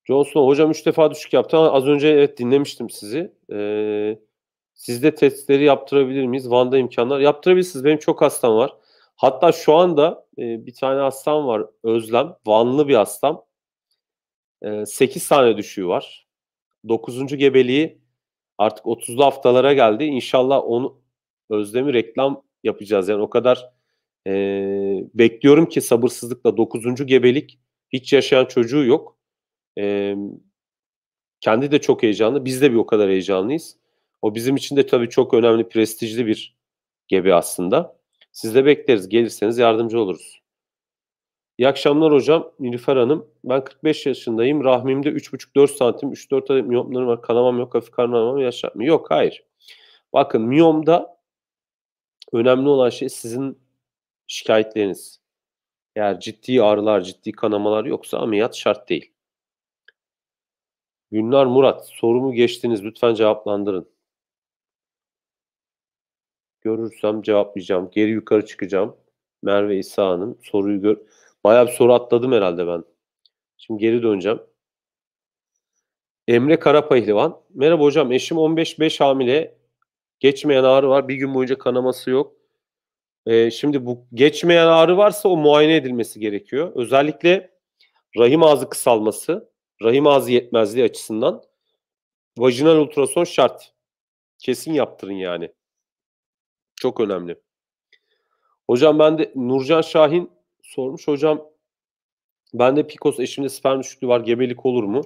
Johnson hocam 3 defa düşük yaptı ama az önce evet dinlemiştim sizi. Ee, sizde testleri yaptırabilir miyiz? Van'da imkanlar. Yaptırabilirsiniz. Benim çok hastam var. Hatta şu anda e, bir tane hastam var. Özlem. Vanlı bir hastam. E, ee, 8 tane düşüğü var. 9. gebeliği artık 30'lu haftalara geldi. İnşallah onu Özlem'i reklam yapacağız. Yani o kadar e, bekliyorum ki sabırsızlıkla 9. gebelik hiç yaşayan çocuğu yok. E, kendi de çok heyecanlı. Biz de bir o kadar heyecanlıyız. O bizim için de tabii çok önemli, prestijli bir gebe aslında. Siz de bekleriz. Gelirseniz yardımcı oluruz. İyi akşamlar hocam. Nilüfer Hanım. Ben 45 yaşındayım. Rahmimde 3,5-4 santim, 3-4 adet miyomlarım var. Kanamam yok, hafif karnamam yaşatma. Yok, hayır. Bakın miyomda önemli olan şey sizin şikayetleriniz. Eğer ciddi ağrılar, ciddi kanamalar yoksa ameliyat şart değil. Günler Murat sorumu geçtiniz lütfen cevaplandırın. Görürsem cevaplayacağım. Geri yukarı çıkacağım. Merve İsa Hanım soruyu gör. Bayağı bir soru atladım herhalde ben. Şimdi geri döneceğim. Emre Karapahlivan. Merhaba hocam eşim 15-5 hamile. Geçmeyen ağrı var. Bir gün boyunca kanaması yok. Ee, şimdi bu geçmeyen ağrı varsa o muayene edilmesi gerekiyor. Özellikle rahim ağzı kısalması rahim ağzı yetmezliği açısından vajinal ultrason şart. Kesin yaptırın yani. Çok önemli. Hocam ben de Nurcan Şahin sormuş. Hocam ben de PCOS eşimde sperm düşüklüğü var. Gebelik olur mu?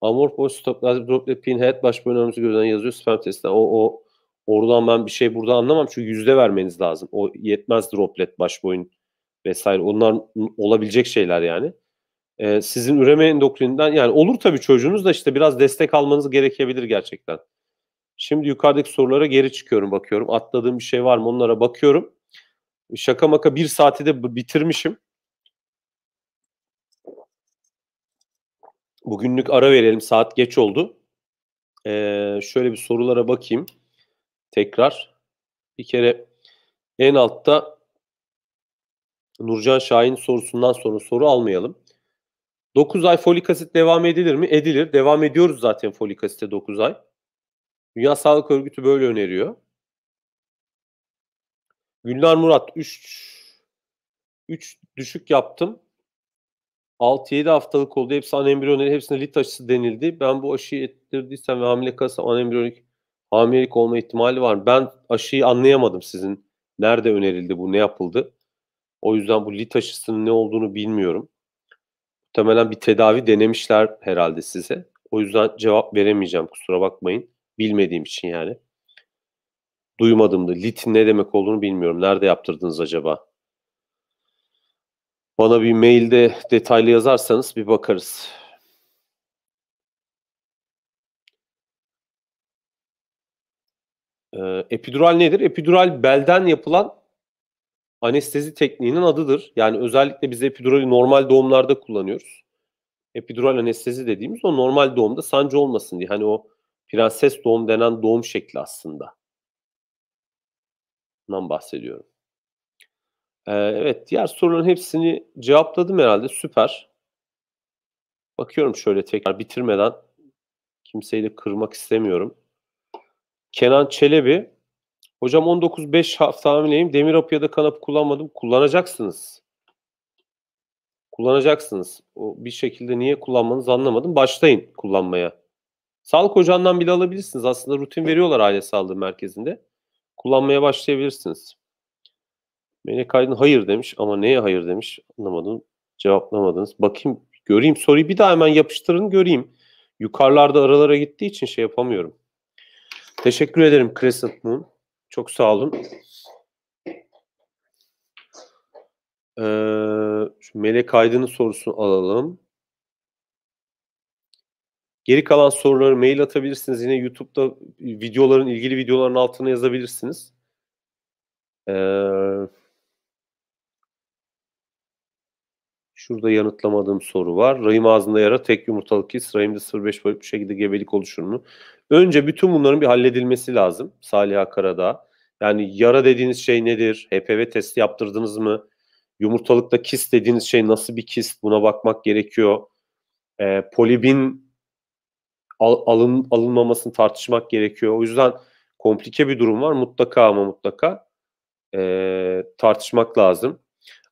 Amor boş droplet pinhead baş boyun gözden yazıyor sperm testine. O, o oradan ben bir şey burada anlamam. Çünkü yüzde vermeniz lazım. O yetmez droplet baş boyun vesaire. Onlar olabilecek şeyler yani e, sizin üreme endokrinden yani olur tabii çocuğunuz da işte biraz destek almanız gerekebilir gerçekten. Şimdi yukarıdaki sorulara geri çıkıyorum bakıyorum. Atladığım bir şey var mı onlara bakıyorum. Şaka maka bir saati de bitirmişim. Bugünlük ara verelim. Saat geç oldu. Ee, şöyle bir sorulara bakayım. Tekrar. Bir kere en altta Nurcan Şahin sorusundan sonra soru almayalım. 9 ay folik asit devam edilir mi? Edilir. Devam ediyoruz zaten folik asite 9 ay. Dünya Sağlık Örgütü böyle öneriyor. Gülnar Murat 3 3 düşük yaptım. 6-7 haftalık oldu. Hepsi anembriyoneri, hepsine lit aşısı denildi. Ben bu aşıyı ettirdiysem ve hamile kalırsam anembriyonik hamilelik olma ihtimali var. Ben aşıyı anlayamadım sizin. Nerede önerildi bu, ne yapıldı? O yüzden bu lit aşısının ne olduğunu bilmiyorum muhtemelen bir tedavi denemişler herhalde size. O yüzden cevap veremeyeceğim kusura bakmayın. Bilmediğim için yani. Duymadım da. litin ne demek olduğunu bilmiyorum. Nerede yaptırdınız acaba? Bana bir mailde detaylı yazarsanız bir bakarız. Ee, epidural nedir? Epidural belden yapılan anestezi tekniğinin adıdır. Yani özellikle biz epidurali normal doğumlarda kullanıyoruz. Epidural anestezi dediğimiz o normal doğumda sancı olmasın diye. Hani o prenses doğum denen doğum şekli aslında. Bundan bahsediyorum. Ee, evet diğer soruların hepsini cevapladım herhalde. Süper. Bakıyorum şöyle tekrar bitirmeden. Kimseyi de kırmak istemiyorum. Kenan Çelebi Hocam 19-5 hafta hamileyim. Demir apıya da kanap kullanmadım. Kullanacaksınız. Kullanacaksınız. O bir şekilde niye kullanmanız anlamadım. Başlayın kullanmaya. Sağlık ocağından bile alabilirsiniz. Aslında rutin veriyorlar aile sağlığı merkezinde. Kullanmaya başlayabilirsiniz. Melek Aydın hayır demiş ama neye hayır demiş anlamadım. Cevaplamadınız. Bakayım göreyim soruyu bir daha hemen yapıştırın göreyim. Yukarılarda aralara gittiği için şey yapamıyorum. Teşekkür ederim Crescent Moon. Çok sağ olun. Ee, şu Melek Aydın'ın sorusunu alalım. Geri kalan soruları mail atabilirsiniz. Yine YouTube'da videoların ilgili videoların altına yazabilirsiniz. Ee, Şurada yanıtlamadığım soru var. Rahim ağzında yara tek yumurtalık his. Rahimde 0.5 boyut bir şekilde gebelik oluşur mu? Önce bütün bunların bir halledilmesi lazım. Salih Karadağ. Yani yara dediğiniz şey nedir? HPV testi yaptırdınız mı? Yumurtalıkta kis dediğiniz şey nasıl bir kis? Buna bakmak gerekiyor. E, polibin al, alın, alınmamasını tartışmak gerekiyor. O yüzden komplike bir durum var. Mutlaka ama mutlaka e, tartışmak lazım.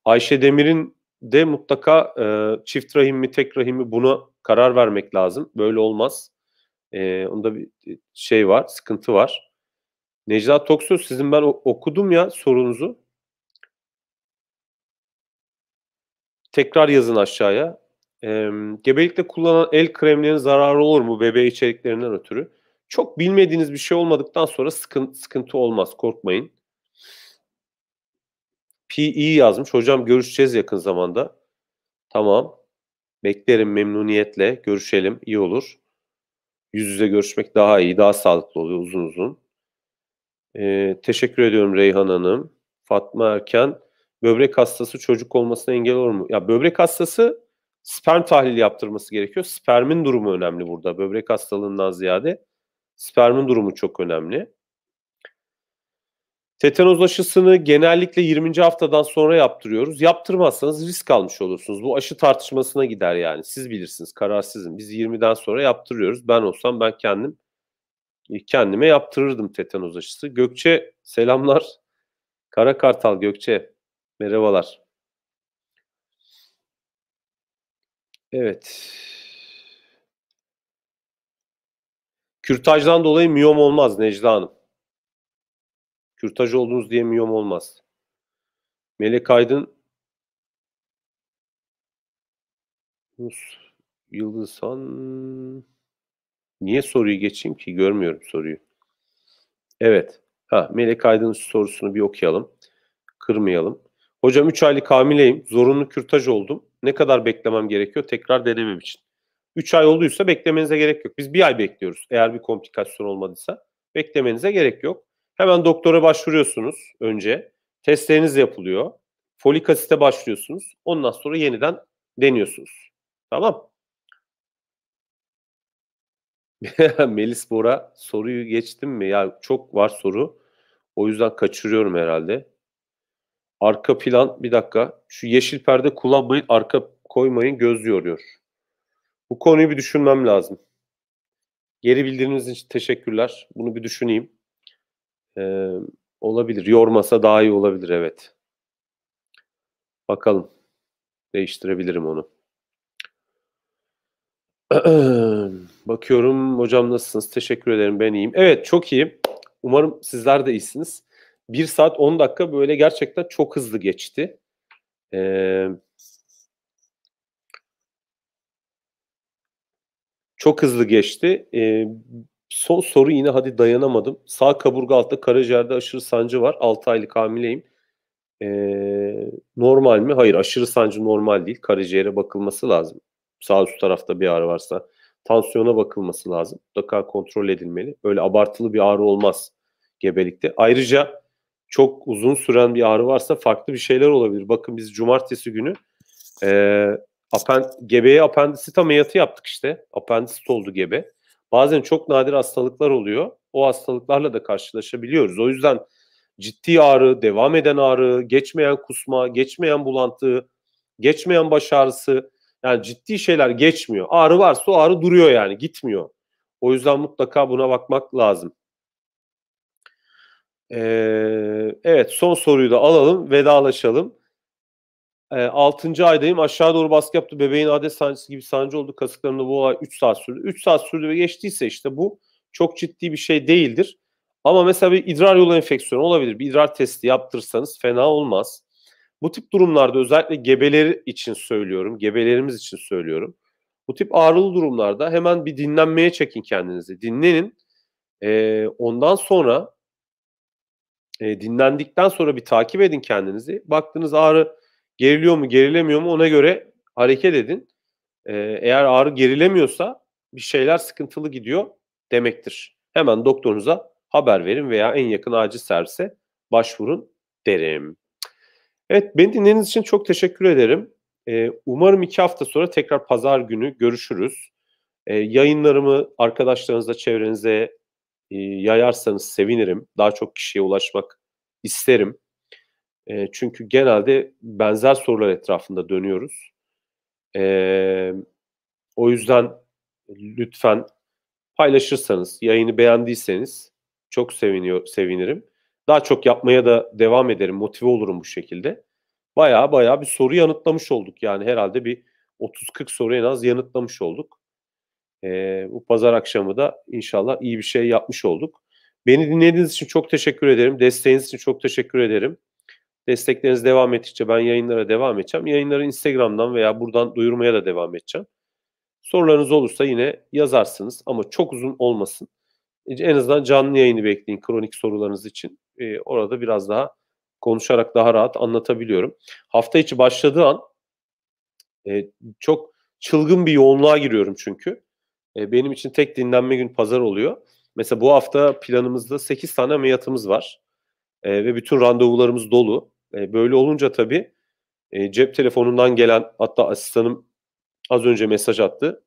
Ayşe Demir'in de mutlaka e, çift rahim mi tek rahim mi buna karar vermek lazım. Böyle olmaz. E, onda bir e, şey var, sıkıntı var. Necla Toksöz sizin ben okudum ya sorunuzu. Tekrar yazın aşağıya. E, gebelikte kullanılan el kremlerinin zararı olur mu bebeğe içeriklerinden ötürü? Çok bilmediğiniz bir şey olmadıktan sonra sıkıntı, sıkıntı olmaz korkmayın. PE yazmış. Hocam görüşeceğiz yakın zamanda. Tamam. Beklerim memnuniyetle. Görüşelim. İyi olur. Yüz yüze görüşmek daha iyi. Daha sağlıklı oluyor uzun uzun. Ee, teşekkür ediyorum Reyhan Hanım. Fatma Erken. Böbrek hastası çocuk olmasına engel olur mu? Ya böbrek hastası sperm tahlili yaptırması gerekiyor. Spermin durumu önemli burada. Böbrek hastalığından ziyade spermin durumu çok önemli. Tetanoz aşısını genellikle 20. haftadan sonra yaptırıyoruz. Yaptırmazsanız risk almış olursunuz. Bu aşı tartışmasına gider yani. Siz bilirsiniz, karar sizin. Biz 20'den sonra yaptırıyoruz. Ben olsam ben kendim kendime yaptırırdım tetanoz aşısı. Gökçe selamlar. Kara Kartal Gökçe merhabalar. Evet. Kürtajdan dolayı miyom olmaz Necla Hanım. Kürtaj oldunuz diye miyom olmaz. Melek Aydın Yıldızhan Niye soruyu geçeyim ki? Görmüyorum soruyu. Evet. Ha, Melek Aydın'ın sorusunu bir okuyalım. Kırmayalım. Hocam 3 aylık hamileyim. Zorunlu kürtaj oldum. Ne kadar beklemem gerekiyor? Tekrar denemem için. 3 ay olduysa beklemenize gerek yok. Biz bir ay bekliyoruz. Eğer bir komplikasyon olmadıysa beklemenize gerek yok. Hemen doktora başvuruyorsunuz önce. Testleriniz yapılıyor. Folik asite başlıyorsunuz. Ondan sonra yeniden deniyorsunuz. Tamam. Melis Bora soruyu geçtim mi? Ya çok var soru. O yüzden kaçırıyorum herhalde. Arka plan bir dakika. Şu yeşil perde kullanmayın, arka koymayın, göz yoruyor. Bu konuyu bir düşünmem lazım. Geri bildiriniz için teşekkürler. Bunu bir düşüneyim. Ee, olabilir. Yormasa daha iyi olabilir evet. Bakalım. Değiştirebilirim onu. Bakıyorum hocam nasılsınız? Teşekkür ederim ben iyiyim. Evet çok iyiyim. Umarım sizler de iyisiniz. 1 saat 10 dakika böyle gerçekten çok hızlı geçti. Ee, çok hızlı geçti. Ee, Son soru yine hadi dayanamadım. Sağ kaburga altta karaciğerde aşırı sancı var. 6 aylık hamileyim. Ee, normal mi? Hayır aşırı sancı normal değil. Karaciğere bakılması lazım. Sağ üst tarafta bir ağrı varsa tansiyona bakılması lazım. Mutlaka kontrol edilmeli. öyle abartılı bir ağrı olmaz gebelikte. Ayrıca çok uzun süren bir ağrı varsa farklı bir şeyler olabilir. Bakın biz cumartesi günü e, apen, gebeye apendisit ameliyatı yaptık işte. Apendisit oldu gebe. Bazen çok nadir hastalıklar oluyor. O hastalıklarla da karşılaşabiliyoruz. O yüzden ciddi ağrı, devam eden ağrı, geçmeyen kusma, geçmeyen bulantı, geçmeyen baş ağrısı yani ciddi şeyler geçmiyor. Ağrı varsa o ağrı duruyor yani gitmiyor. O yüzden mutlaka buna bakmak lazım. Ee, evet son soruyu da alalım vedalaşalım. E, ee, 6. aydayım. Aşağı doğru baskı yaptı. Bebeğin adet sancısı gibi sancı oldu. Kasıklarında bu olay 3 saat sürdü. 3 saat sürdü ve geçtiyse işte bu çok ciddi bir şey değildir. Ama mesela bir idrar yolu enfeksiyonu olabilir. Bir idrar testi yaptırsanız fena olmaz. Bu tip durumlarda özellikle gebeleri için söylüyorum. Gebelerimiz için söylüyorum. Bu tip ağrılı durumlarda hemen bir dinlenmeye çekin kendinizi. Dinlenin. E, ondan sonra e, dinlendikten sonra bir takip edin kendinizi. Baktınız ağrı geriliyor mu gerilemiyor mu ona göre hareket edin. Ee, eğer ağrı gerilemiyorsa bir şeyler sıkıntılı gidiyor demektir. Hemen doktorunuza haber verin veya en yakın acil servise başvurun derim. Evet beni dinlediğiniz için çok teşekkür ederim. Ee, umarım iki hafta sonra tekrar pazar günü görüşürüz. Ee, yayınlarımı arkadaşlarınıza, çevrenize e, yayarsanız sevinirim. Daha çok kişiye ulaşmak isterim. E, çünkü genelde benzer sorular etrafında dönüyoruz. E, o yüzden lütfen paylaşırsanız, yayını beğendiyseniz çok seviniyor, sevinirim. Daha çok yapmaya da devam ederim, motive olurum bu şekilde. Baya baya bir soru yanıtlamış olduk. Yani herhalde bir 30-40 soru en az yanıtlamış olduk. Ee, bu pazar akşamı da inşallah iyi bir şey yapmış olduk. Beni dinlediğiniz için çok teşekkür ederim. Desteğiniz için çok teşekkür ederim. Destekleriniz devam ettikçe ben yayınlara devam edeceğim. Yayınları Instagram'dan veya buradan duyurmaya da devam edeceğim. Sorularınız olursa yine yazarsınız ama çok uzun olmasın. En azından canlı yayını bekleyin kronik sorularınız için. Ee, orada biraz daha konuşarak daha rahat anlatabiliyorum. Hafta içi başladığı an e, çok çılgın bir yoğunluğa giriyorum çünkü. E, benim için tek dinlenme gün pazar oluyor. Mesela bu hafta planımızda 8 tane ameliyatımız var. E, ve bütün randevularımız dolu. E, böyle olunca tabii e, cep telefonundan gelen hatta asistanım az önce mesaj attı.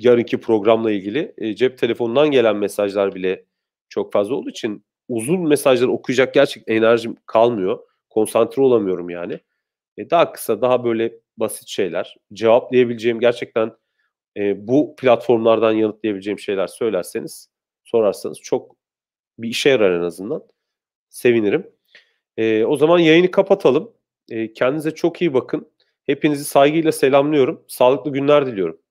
Yarınki programla ilgili e, cep telefonundan gelen mesajlar bile çok fazla olduğu için uzun mesajları okuyacak gerçek enerjim kalmıyor. Konsantre olamıyorum yani. E, daha kısa, daha böyle basit şeyler, cevaplayabileceğim gerçekten e, bu platformlardan yanıtlayabileceğim şeyler söylerseniz, sorarsanız çok bir işe yarar en azından. Sevinirim. E, o zaman yayını kapatalım. E, kendinize çok iyi bakın. Hepinizi saygıyla selamlıyorum. Sağlıklı günler diliyorum.